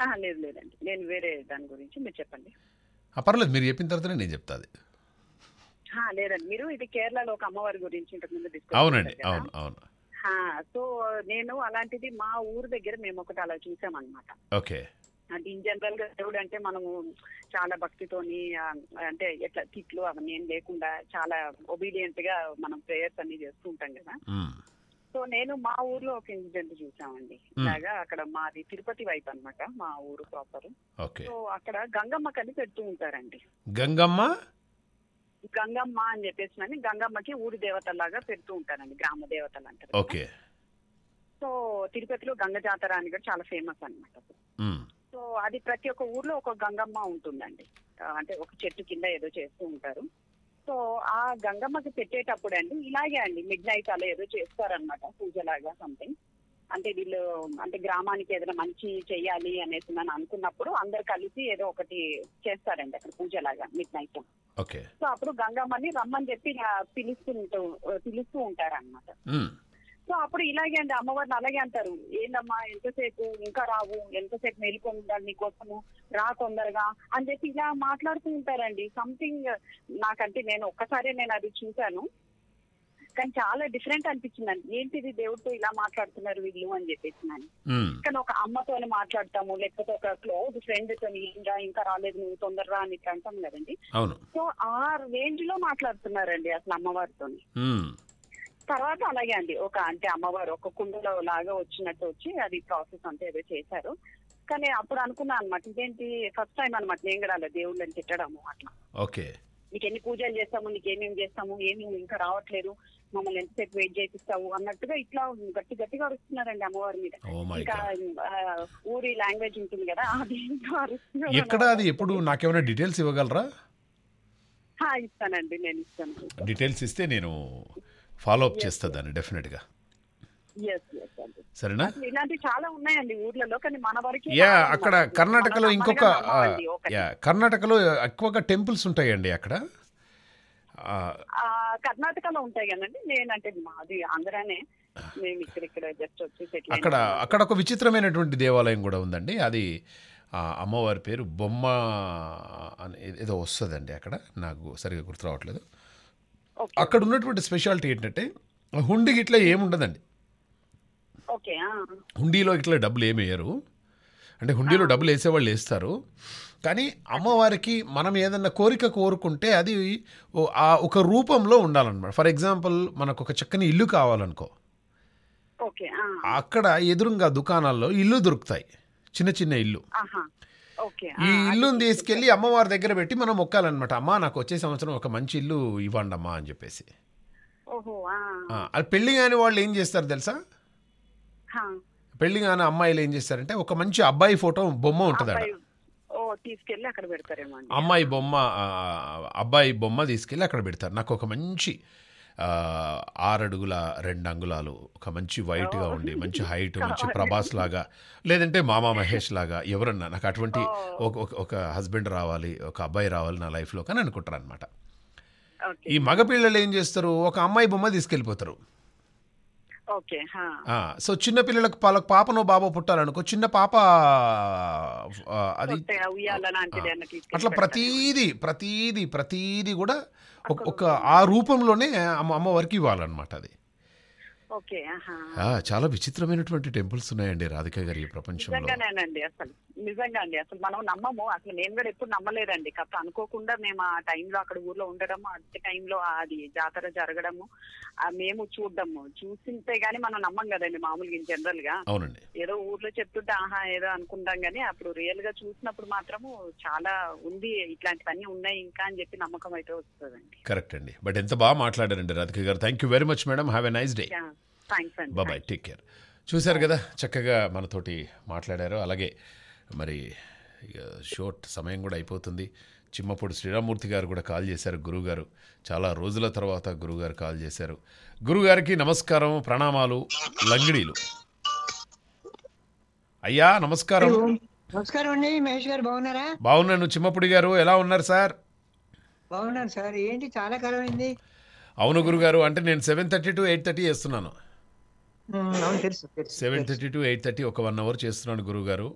అని లేదు లేదండి నేను వేరే దాని గురించి మీరు చెప్పండి పర్లేదు మీరు చెప్పిన తర్వాతనే నేను చెప్తాది లేదండి మీరు ఇది కేరళలో ఒక అమ్మవారి గురించి ఇంతకు ముందు అవునండి అవును అవును సో నేను అలాంటిది మా ఊరు దగ్గర మేము ఒకటి అలా చూసామన్నమాట ఓకే అంటే ఇన్ జనరల్ గా దేవుడు అంటే మనము చాలా భక్తితోని అంటే ఎట్లా తిట్లు అవన్నీ ఏం లేకుండా చాలా ఒబీడియంట్ గా మనం ప్రేయర్స్ అన్ని చేస్తూ ఉంటాం కదా సో నేను మా ఊర్లో ఒక ఇన్సిడెంట్ చూసామండి ఇలాగా అక్కడ మాది తిరుపతి వైపు అనమాట మా ఊరు ప్రాపర్ సో అక్కడ గంగమ్మ కని పెడుతూ ఉంటారండి గంగమ్మ గంగమ్మ అని చెప్పేసి అని గంగమ్మకి ఊరి దేవత లాగా పెడుతూ ఉంటారండి గ్రామ దేవతలు అంటారు ఓకే సో తిరుపతిలో గంగ జాతర అని కూడా చాలా ఫేమస్ అనమాట సో అది ప్రతి ఒక్క ఊర్లో ఒక గంగమ్మ ఉంటుందండి అంటే ఒక చెట్టు కింద ఏదో చేస్తూ ఉంటారు సో ఆ గంగమ్మకి పెట్టేటప్పుడు అండి ఇలాగే అండి మిడ్ నైట్ అలా ఏదో చేస్తారనమాట పూజలాగా సంథింగ్ అంటే వీళ్ళు అంటే గ్రామానికి ఏదైనా మంచి చేయాలి అనేసి నన్ను అనుకున్నప్పుడు అందరు కలిసి ఏదో ఒకటి చేస్తారండి అక్కడ పూజ లాగా మిడ్ నైట్ సో అప్పుడు గంగమ్మని రమ్మని చెప్పి పిలుస్తుంటూ పిలుస్తూ ఉంటారన్నమాట సో అప్పుడు ఇలాగే అండి అమ్మవారిని అలాగే అంటారు ఏందమ్మా ఎంతసేపు ఇంకా రావు ఎంతసేపు మేలుకొని ఉండాలి నీకోసము రా తొందరగా అని చెప్పి ఇలా మాట్లాడుతూ ఉంటారండి సంథింగ్ నాకంటే నేను ఒక్కసారి నేను అది చూశాను కానీ చాలా డిఫరెంట్ అనిపించిందండి ఏంటిది దేవుడితో ఇలా మాట్లాడుతున్నారు వీళ్ళు అని చెప్పేసి నేను కానీ ఒక అమ్మతో మాట్లాడతాము లేకపోతే ఒక క్లోజ్ ఫ్రెండ్ తో ఇంకా ఇంకా రాలేదు నువ్వు తొందరరా అని ఇట్లా అంటాం కదండి సో ఆ రేంజ్ లో మాట్లాడుతున్నారండి అసలు అమ్మవారితో తర్వాత అలాగే అండి ఒక అంటే అమ్మవారు ఒక కుండలో లాగా వచ్చినట్టు వచ్చి అది ప్రాసెస్ అంతా ఏదో చేశారు కానీ అప్పుడు అనుకున్నా అనమాట ఇదేంటి ఫస్ట్ టైం అనమాట నేను కూడా దేవుళ్ళని తిట్టడము అట్లా ఓకే ఎన్ని పూజలు చేస్తాము నీకు ఏమేమి చేస్తాము ఏమి ఇంకా రావట్లేదు మమ్మల్ని ఎంతసేపు వెయిట్ చేపిస్తావు అన్నట్టుగా ఇట్లా గట్టి గట్టిగా అరుస్తున్నారండి అమ్మవారి మీద oh ఇంకా ఊరి లాంగ్వేజ్ ఉంటుంది కదా అది ఎక్కడ అది ఎప్పుడు నాకేమైనా డీటెయిల్స్ ఇవ్వగలరా ఇస్తానండి నేను ఇస్తాను డీటెయిల్స్ ఇస్తే నేను ఫాలో అప్ చేస్తా దాన్ని డెఫినెట్ గా సరేనా ఇలాంటివి చాలా ఉన్నాయండి ఊర్లలో కానీ మన వరకు యా అక్కడ కర్ణాటకలో ఇంకొక యా కర్ణాటకలో ఎక్కువగా టెంపుల్స్ ఉంటాయండి అక్కడ కర్ణాటకలో ఉంటాయి కదండి నేనంటే మాది ఆంధ్రానే మేము ఇక్కడ ఇక్కడ జస్ట్ వచ్చి అక్కడ అక్కడ ఒక విచిత్రమైనటువంటి దేవాలయం కూడా ఉందండి అది అమ్మవారి పేరు బొమ్మ అని ఏదో వస్తుందండి అక్కడ నాకు సరిగా గుర్తు రావట్లేదు అక్కడ ఉన్నటువంటి స్పెషాలిటీ ఏంటంటే హుండీకి ఇట్లా ఏముండదండి హుండీలో ఇట్లా డబ్బులు ఏమి వేయరు అంటే హుండీలో డబ్బులు వేసేవాళ్ళు వేస్తారు కానీ అమ్మవారికి మనం ఏదన్నా కోరిక కోరుకుంటే అది ఆ ఒక రూపంలో ఉండాలన్నమాట ఫర్ ఎగ్జాంపుల్ మనకు ఒక చక్కని ఇల్లు కావాలనుకో అక్కడ ఎదురుగా దుకాణాల్లో ఇల్లు దొరుకుతాయి చిన్న చిన్న ఇల్లు ఈ ఇల్లుని తీసుకెళ్లి అమ్మవారి దగ్గర పెట్టి మనం మొక్కాలన్నమాట అమ్మ నాకు వచ్చే సంవత్సరం ఒక మంచి ఇల్లు ఇవ్వండి అమ్మా అని చెప్పేసి పెళ్లి కాని వాళ్ళు ఏం చేస్తారు తెలుసా పెళ్లి కాని అమ్మాయిలు ఏం చేస్తారంటే ఒక మంచి అబ్బాయి ఫోటో బొమ్మ ఉంటుంది అక్కడ తీసుకెళ్ళి అక్కడ అమ్మాయి బొమ్మ అబ్బాయి బొమ్మ తీసుకెళ్ళి అక్కడ పెడతారు నాకు ఒక మంచి ఆరడుగుల రెండు అంగుళాలు ఒక మంచి వైట్గా ఉండి మంచి హైట్ మంచి ప్రభాస్ లాగా లేదంటే మామా మహేష్ లాగా ఎవరన్నా నాకు అటువంటి ఒక హస్బెండ్ రావాలి ఒక అబ్బాయి రావాలి నా లైఫ్లో కానీ అనుకుంటారు అనమాట ఈ మగపిల్లలు ఏం చేస్తారు ఒక అమ్మాయి బొమ్మ తీసుకెళ్ళిపోతారు సో చిన్న పిల్లలకు వాళ్ళకి పాపనో బాబో పుట్టాలనుకో చిన్న పాప అది అట్లా ప్రతీది ప్రతీది ప్రతీది కూడా ఒక ఆ రూపంలోనే అమ్మవారికి ఇవ్వాలన్నమాట అది ఓకే చాలా విచిత్రమైనటువంటి టెంపుల్స్ ఉన్నాయండి రాధిక గారి ఈ ప్రపంచంలో అసలు నిజంగా అండి అసలు మనం నమ్మము అసలు నేను కూడా ఎప్పుడు నమ్మలేదండి కాస్త అనుకోకుండా మేము ఆ టైంలో అక్కడ ఊర్లో ఉండడం అదే టైంలో అది జాతర జరగడము మేము చూడడము చూసింటే గానీ మనం నమ్మం కదండి మామూలుగా జనరల్ గా అవునండి ఏదో ఊర్లో చెప్తుంటే ఆహా ఏదో అనుకుంటాం గానీ అప్పుడు రియల్ గా చూసినప్పుడు మాత్రము చాలా ఉంది ఇట్లాంటివన్నీ ఉన్నాయి ఇంకా అని చెప్పి నమ్మకం అయితే వస్తుందండి కరెక్ట్ అండి బట్ ఎంత బాగా మాట్లాడారండి Radhika garu thank you very much madam have a nice day బాబాయ్ టేక్ కేర్ చూశారు కదా చక్కగా మనతోటి మాట్లాడారు అలాగే మరి ఇక షోర్ట్ సమయం కూడా అయిపోతుంది చిమ్మపూడి శ్రీరామూర్తి గారు కూడా కాల్ చేశారు గురుగారు చాలా రోజుల తర్వాత గురుగారు కాల్ చేశారు గురుగారికి నమస్కారం ప్రణామాలు లంగిడీలు అయ్యా నమస్కారం నమస్కారం అండి మహేష్ గారు బాగున్నారా బాగున్నాను చిమ్మపుడి గారు ఎలా ఉన్నారు సార్ బాగున్నాను సార్ ఏంటి చాలా కాలం అయింది అవును గురుగారు అంటే నేను seven thirty to eight thirty చేస్తున్నాను seven thirty to eight thirty ఒక వన్ అవర్ చేస్తున్నాడు గురువు గారు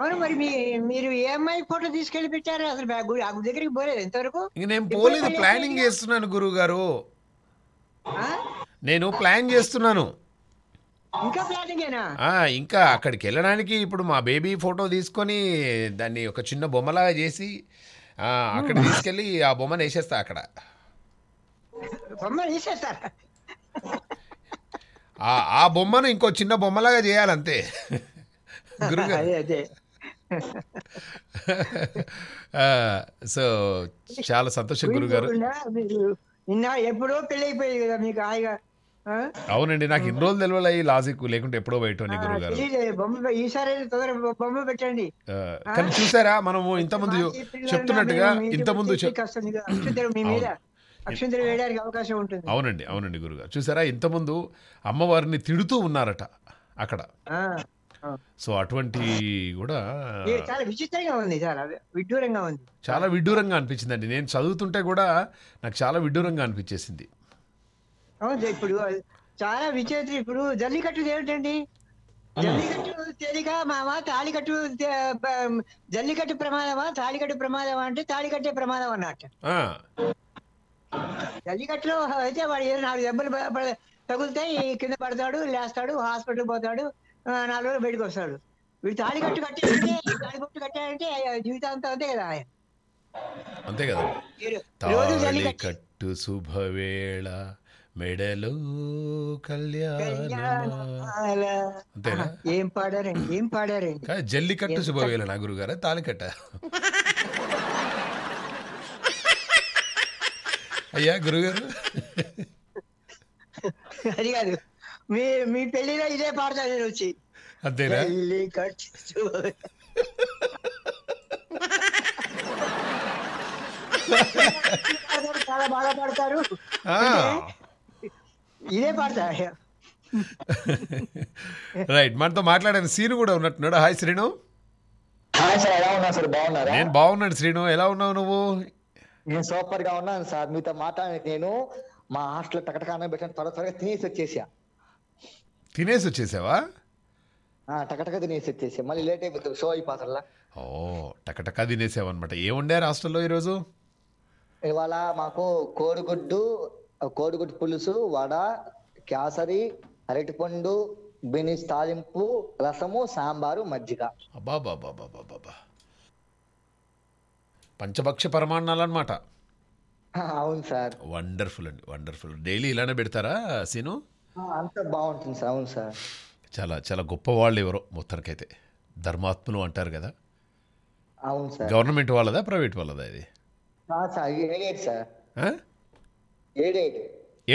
అవును మరి మీ మీరు ఏఎంఐ e ఫోటో తీసుకెళ్లి పెట్టారు అసలు ఆ దగ్గరికి పోలేదు ఎంతవరకు నేను పోలేదు ప్లానింగ్ చేస్తున్నాను గురువు గారు నేను ప్లాన్ చేస్తున్నాను ఇంకా ప్లానింగేనా ఇంకా అక్కడికి వెళ్ళడానికి ఇప్పుడు మా బేబీ ఫోటో తీసుకొని దాన్ని ఒక చిన్న బొమ్మలాగా చేసి అక్కడ తీసుకెళ్ళి ఆ బొమ్మను వేసేస్తా అక్కడ బొమ్మను వేసేస్తారా ఆ బొమ్మను ఇంకో చిన్న బొమ్మలాగా చేయాలంతే సో చాలా సంతోషం గురుగారు ఎప్పుడో పెళ్ళైపోయింది కదా మీకు హాయిగా అవునండి నాకు ఇన్ని రోజులు తెలియాలి లాజిక్ లేకుంటే ఎప్పుడో బయట గురుగారు ఈసారి బొమ్మ పెట్టండి కానీ చూసారా మనము ముందు చెప్తున్నట్టుగా ఇంతకుముందు వేయడానికి అవకాశం ఉంటుంది అవునండి అవునండి గురుగారు చూసారా ఇంతముందు అమ్మవారిని తిడుతూ ఉన్నారట అక్కడ సో అటువంటి కూడా చాలా విచిత్రంగా ఉంది చాలా విడ్డూరంగా ఉంది చాలా విడ్డూరంగా అనిపించిందండి నేను చదువుతుంటే కూడా నాకు చాలా విడ్డూరంగా అనిపించేసింది ఇప్పుడు చాలా విచిత్రం ఇప్పుడు జల్లికట్టు ఏమిటండి జల్లికట్టు తేలిక మావా తాళికట్టు జల్లికట్టు ప్రమాదమా తాళికట్టు ప్రమాదమా అంటే తాళికట్టే ప్రమాదం అన్నట్టు జల్లికట్టులో అయితే వాడు ఏదో నాలుగు దెబ్బలు తగులుతాయి కింద పడతాడు లేస్తాడు హాస్పిటల్ పోతాడు నాలుగు రోజులు బయటకు వస్తాడు వీడు తాళికట్టు కట్టు కట్టాడంటే తాళి కట్టు కట్టాడంటే జీవితాంతం అంతే కదా ఆయన అంతే కదా జల్లికట్టు శుభవేళ మెడలో కళ్యాణ ఏం పాడారండి ఏం పాడారండి జల్లికట్టు శుభవేళ నా గురుగారా తాళి అయ్యా గురుగారు అది కాదు మీ మీ పెళ్లిలో ఇదే పాడతా నేను వచ్చి అంతేనా పెళ్లి ఖర్చు చాలా బాగా పాడతారు ఇదే పాడతా రైట్ మనతో మాట్లాడాను సీను కూడా ఉన్నట్టున్నాడు హాయ్ శ్రీను హాయ్ సార్ ఎలా ఉన్నా సార్ బాగున్నారా నేను బాగున్నాను శ్రీను ఎలా ఉన్నావు నువ్వు నేను సూపర్ గా ఉన్నాను సార్ మీతో మాట్లాడే నేను మా హాస్టల్ టకటకాన పెట్టాను త్వర త్వరగా తినేసి వచ్చేసా తినేసి వచ్చేసావా టకటక తినేసి వచ్చేసా మళ్ళీ లేట్ అయిపోతుంది షో అయిపోతుందా ఓ టకటక తినేసావన్నమాట ఏ వండారు హాస్టల్లో ఈరోజు ఇవాళ మాకు కోడిగుడ్డు కోడిగుడ్డు పులుసు వడ కేసరి అరటిపండు బినిస్ తాలింపు రసము సాంబారు మజ్జిగ అబ్బా బాబా బాబా బాబా పంచభక్ష పరమాణాలు అనమాట అవును సార్ వండర్ఫుల్ అండి వండర్ఫుల్ డైలీ ఇలానే పెడతారా సీను అంత బాగుంటుంది సార్ అవును సార్ చాలా చాలా గొప్ప వాళ్ళు ఎవరో మొత్తానికైతే ధర్మాత్ములు అంటారు కదా అవును సార్ గవర్నమెంట్ వాళ్ళదా ప్రైవేట్ వాళ్ళదా ఇది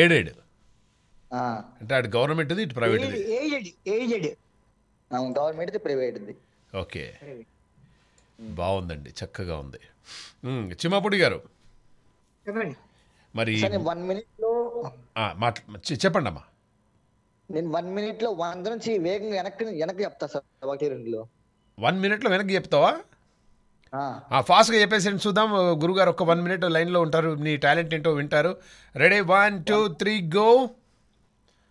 ఏడేడు అంటే అటు గవర్నమెంట్ ఇటు ప్రైవేట్ గవర్నమెంట్ ప్రైవేట్ ఓకే బాగుందండి చక్కగా ఉంది చిమాపుడి గారు మరి వన్ మినిట్ లో చెప్పండి అమ్మా నేను వన్ మినిట్ లో వంద నుంచి వేగంగా వెనక్కి వెనక్కి చెప్తా సార్ ఒకటి రెండులో వన్ మినిట్ లో వెనక్కి చెప్తావా ఫాస్ట్ గా చెప్పేసి చూద్దాం గురుగారు ఒక వన్ మినిట్ లైన్ లో ఉంటారు నీ టాలెంట్ ఏంటో వింటారు ready one two three go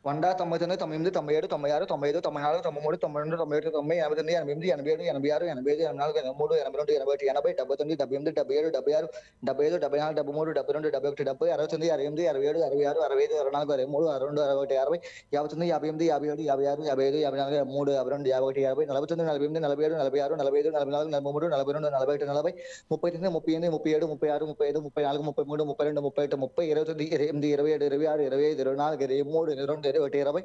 వంద తొంభై తొమ్మిది తొంభై ఎనిమిది తొంభై ఏడు తొంభై ఆరు తొంభై ఐదు తొంభై నాలుగు తొంభై మూడు తొంభై రెండు తొంభై ఏడు తొంభై ఎనభై తొమ్మిది ఎనభై ఎనిమిది ఎనభై ఏడు ఎనభై ఆరు ఎనభై ఐదు ఎనభై నాలుగు ఎనభై మూడు ఎనభై రెండు ఎనభై ఒకటి ఎనభై డెబ్బై తొమ్మిది డెబ్బై ఎనిమిది డెబ్బై ఏడు డెబ్బై ఆరు డెబ్బై ఐదు డెబ్బై నాలుగు డెబ్బై మూడు డెబ్బై రెండు డెబ్బై ఒకటి డెబ్బై అరవై తొమ్మిది అరవై ఎనిమిది అరవై ఏడు అరవై ఆరు అరవై ఐదు అరవై నాలుగు అరవై మూడు అరవై రెండు అరవై ఒకటి అరవై యాభై తొమ్మిది యాభై ఎనిమిది యాభై ఏడు యాభై ఆరు యాభై ఐదు యాభై నాలుగు మూడు యాభై రెండు యాభై ఒకటి యాభై నలభై తొమ్మిది నలభై ఎనిమిది నలభై ఏడు నలభై ఆరు నలభై ఐదు నలభై నాలుగు నలభై మూడు నలభై రెండు నలభై ఒకటి నలభై ముప్పై తొమ్మిది ముప్పై ఎనిమిది ముప్పై ఏడు ముప్పై ఆరు ముప్పై ఐదు ముప్పై నాలుగు ముప్పై మూడు ముప్పై రెండు ముప్పై ఎట్టు ముప్పై ఇరవై తొమ్మిది ఇరవై ఎనిమిది ఇరవై ఏడు ఇరవై ఆరు ఇరవై ఐదు ఇరవై నాలుగు ఇరవై మూడు ఇరవై రెండు ఒకటి ఇరవై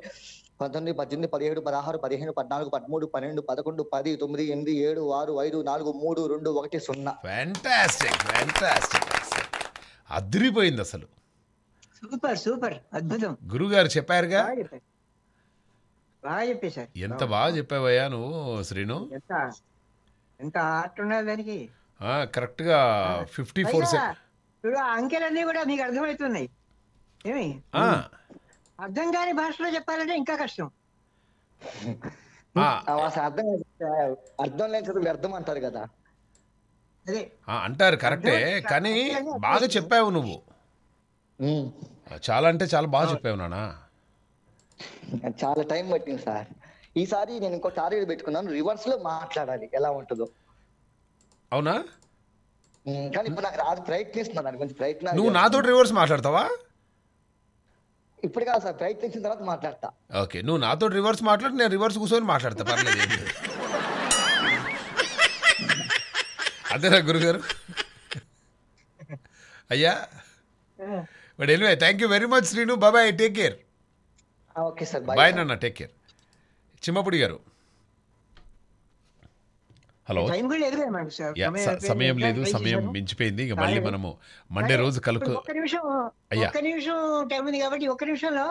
పంతొమ్మిది పద్దెనిమిది పదిహేడు పదహారు పదిహేను పద్నాలుగు పదమూడు పన్నెండు పదకొండు పది తొమ్మిది ఎనిమిది ఏడు ఆరు ఐదు నాలుగు మూడు రెండు ఒకటి సున్నా అదిరిపోయింది అసలు సూపర్ సూపర్ అద్భుతం గురుగారు చెప్పారుగా బాగా ఎంత బాగా చెప్పావయ్యా నువ్వు శ్రీను ఎంత ఆర్ట్ ఉన్నది దానికి కరెక్ట్ గా ఫిఫ్టీ ఫోర్ అంకెలన్నీ కూడా మీకు అర్థమవుతున్నాయి ఏమి అర్థం కాని భాషలో చెప్పాలంటే ఇంకా కష్టం అర్థం అర్థం లేని చదువులు అర్థం అంటారు కదా అంటారు కరెక్టే కానీ బాగా చెప్పావు నువ్వు చాలా అంటే చాలా బాగా చెప్పావు నానా చాలా టైం పట్టింది సార్ ఈసారి నేను ఇంకో టార్గెట్ పెట్టుకున్నాను రివర్స్ లో మాట్లాడాలి ఎలా ఉంటుందో అవునా కానీ ఇప్పుడు నాకు రాదు ప్రయత్నిస్తున్నాను కొంచెం ప్రయత్నం నువ్వు నాతో రివర్స్ మాట్లాడతావా ఇప్పుడు కాదు సార్ ప్రయత్నించిన తర్వాత మాట్లాడతా ఓకే నువ్వు నాతో రివర్స్ మాట్లాడు నేను రివర్స్ కూర్చొని మాట్లాడతా పర్లేదు అదేనా గురుగారు అయ్యా but anyway thank you very much Srinu బాబాయ్ take care okay sir bye నాన్న take care Chimmapudi garu hello సమయం లేదు సమయం మించిపోయింది ఇక మళ్ళీ మనము మండే రోజు కలుపు నిమిషం ఒక్క నిమిషం టైం ఉంది కాబట్టి ఒక్క నిమిషంలో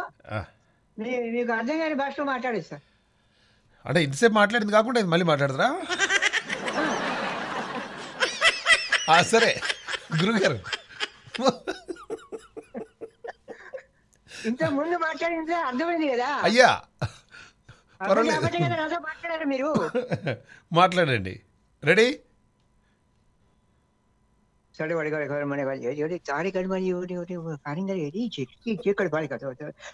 మీకు అర్థం కాని భాషలో సార్ అంటే ఇంతసేపు మాట్లాడింది కాకుండా ఇది మళ్ళీ మాట్లాడతారా సరే గురుగారు ఇంత ముందు మాట్లాడింది అర్థమైంది కదా అయ్యా పర్వాలేదు మీరు మాట్లాడండి ரெடி સડે વળી ઘરે ઘરે મને ભાઈ એડી તારી કડમાની ઓડી ઓડી કારીંગર એડી જેટકી જે કડ ભાઈ કતો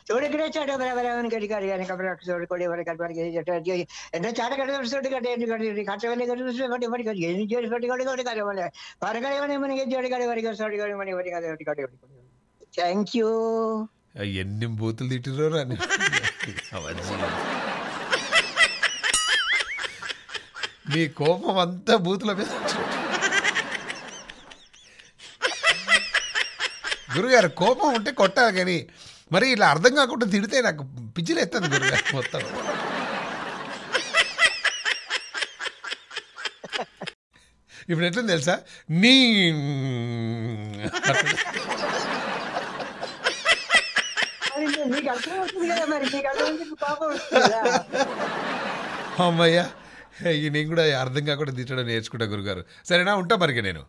થોડે ગરે ચાડે બરાબર આવન કડી કરી અને કપડા છોડ કોડી વરે કડ ભાઈ જટ જે એને ચાડે કડ છોડ કડ એની કડ કાટે વને કડ છોડ ફટી ફટી કડ એની જે ફટી કડ કડ કરે મને ભાર કરે મને મને જે જોડી કડ વરે કડ છોડ કડ મને વરે કડ ફટી કડ થેન્ક યુ എന്നും ബൂത്തിൽ തീട്ടിട്ടോറാണ് അവൻ మీ కోపం అంతా బూతుల మీద గురుగారు కోపం ఉంటే కొట్టాలి కానీ మరి ఇలా అర్థం కాకుండా తిడితే నాకు పిచ్చిలేస్తుంది గురుగారు మొత్తం ఇప్పుడు ఎట్లా తెలుసా నీ అమ్మయ్యా ఈయన నేను కూడా అర్థం కాకుండా తీర్చడం నేర్చుకుంటా గురుగారు సరేనా ఉంటా మరికి నేను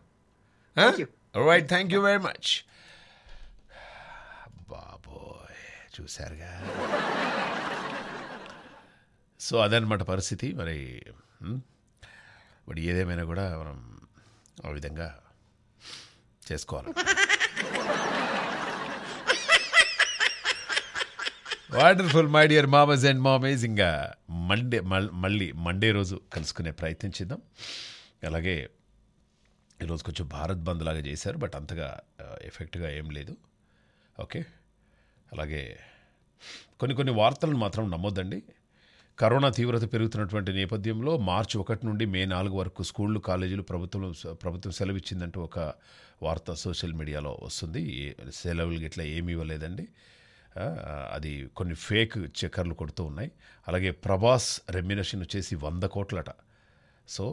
right thank you very much బాబోయ్ చూశారుగా సో అదనమాట పరిస్థితి మరి మరి ఏదేమైనా కూడా మనం ఆ విధంగా చేసుకోవాలి వండర్ఫుల్ మై డియర్ మామస్ అండ్ మామేజింగ్గా మండే మళ్ళీ మండే రోజు కలుసుకునే ప్రయత్నం చేద్దాం అలాగే ఈరోజు కొంచెం భారత్ బంద్ లాగా చేశారు బట్ అంతగా ఎఫెక్ట్గా ఏం లేదు ఓకే అలాగే కొన్ని కొన్ని వార్తలను మాత్రం నమ్మొద్దండి కరోనా తీవ్రత పెరుగుతున్నటువంటి నేపథ్యంలో మార్చి ఒకటి నుండి మే నాలుగు వరకు స్కూళ్ళు కాలేజీలు ప్రభుత్వం ప్రభుత్వం సెలవు ఇచ్చిందంటూ ఒక వార్త సోషల్ మీడియాలో వస్తుంది సెలవులు గిట్లా ఏమి ఇవ్వలేదండి అది కొన్ని ఫేక్ చక్కర్లు కొడుతూ ఉన్నాయి అలాగే ప్రభాస్ రెమ్యునేషన్ వచ్చేసి వంద కోట్లట సో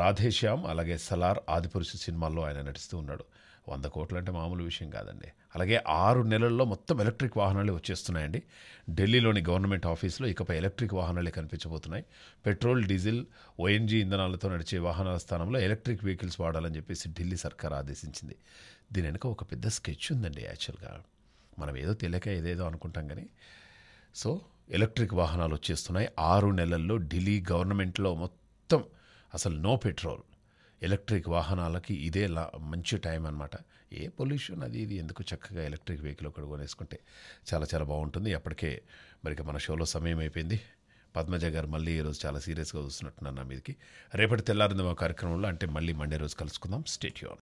రాధేశ్యామ్ అలాగే సలార్ ఆదిపురుషు సినిమాల్లో ఆయన నటిస్తూ ఉన్నాడు వంద కోట్లు అంటే మామూలు విషయం కాదండి అలాగే ఆరు నెలల్లో మొత్తం ఎలక్ట్రిక్ వాహనాలు వచ్చేస్తున్నాయండి ఢిల్లీలోని గవర్నమెంట్ ఆఫీసులో ఇకపై ఎలక్ట్రిక్ వాహనాలే కనిపించబోతున్నాయి పెట్రోల్ డీజిల్ ఓఎన్జీ ఇంధనాలతో నడిచే వాహనాల స్థానంలో ఎలక్ట్రిక్ వెహికల్స్ వాడాలని చెప్పేసి ఢిల్లీ సర్కార్ ఆదేశించింది దీని వెనుక ఒక పెద్ద స్కెచ్ ఉందండి యాక్చువల్గా మనం ఏదో తెలియక ఏదేదో అనుకుంటాం కానీ సో ఎలక్ట్రిక్ వాహనాలు వచ్చేస్తున్నాయి ఆరు నెలల్లో ఢిల్లీ గవర్నమెంట్లో మొత్తం అసలు నో పెట్రోల్ ఎలక్ట్రిక్ వాహనాలకి ఇదే లా మంచి టైం అనమాట ఏ పొల్యూషన్ అది ఇది ఎందుకు చక్కగా ఎలక్ట్రిక్ వెహికల్ ఒకటి కొనేసుకుంటే చాలా చాలా బాగుంటుంది అప్పటికే మరి మన షోలో సమయం అయిపోయింది పద్మజ గారు మళ్ళీ ఈరోజు చాలా సీరియస్గా చూస్తున్నట్టున్నారు నా మీదకి రేపటి తెల్లారింది మా కార్యక్రమంలో అంటే మళ్ళీ మండే రోజు కలుసుకుందాం స్టేట్యూన్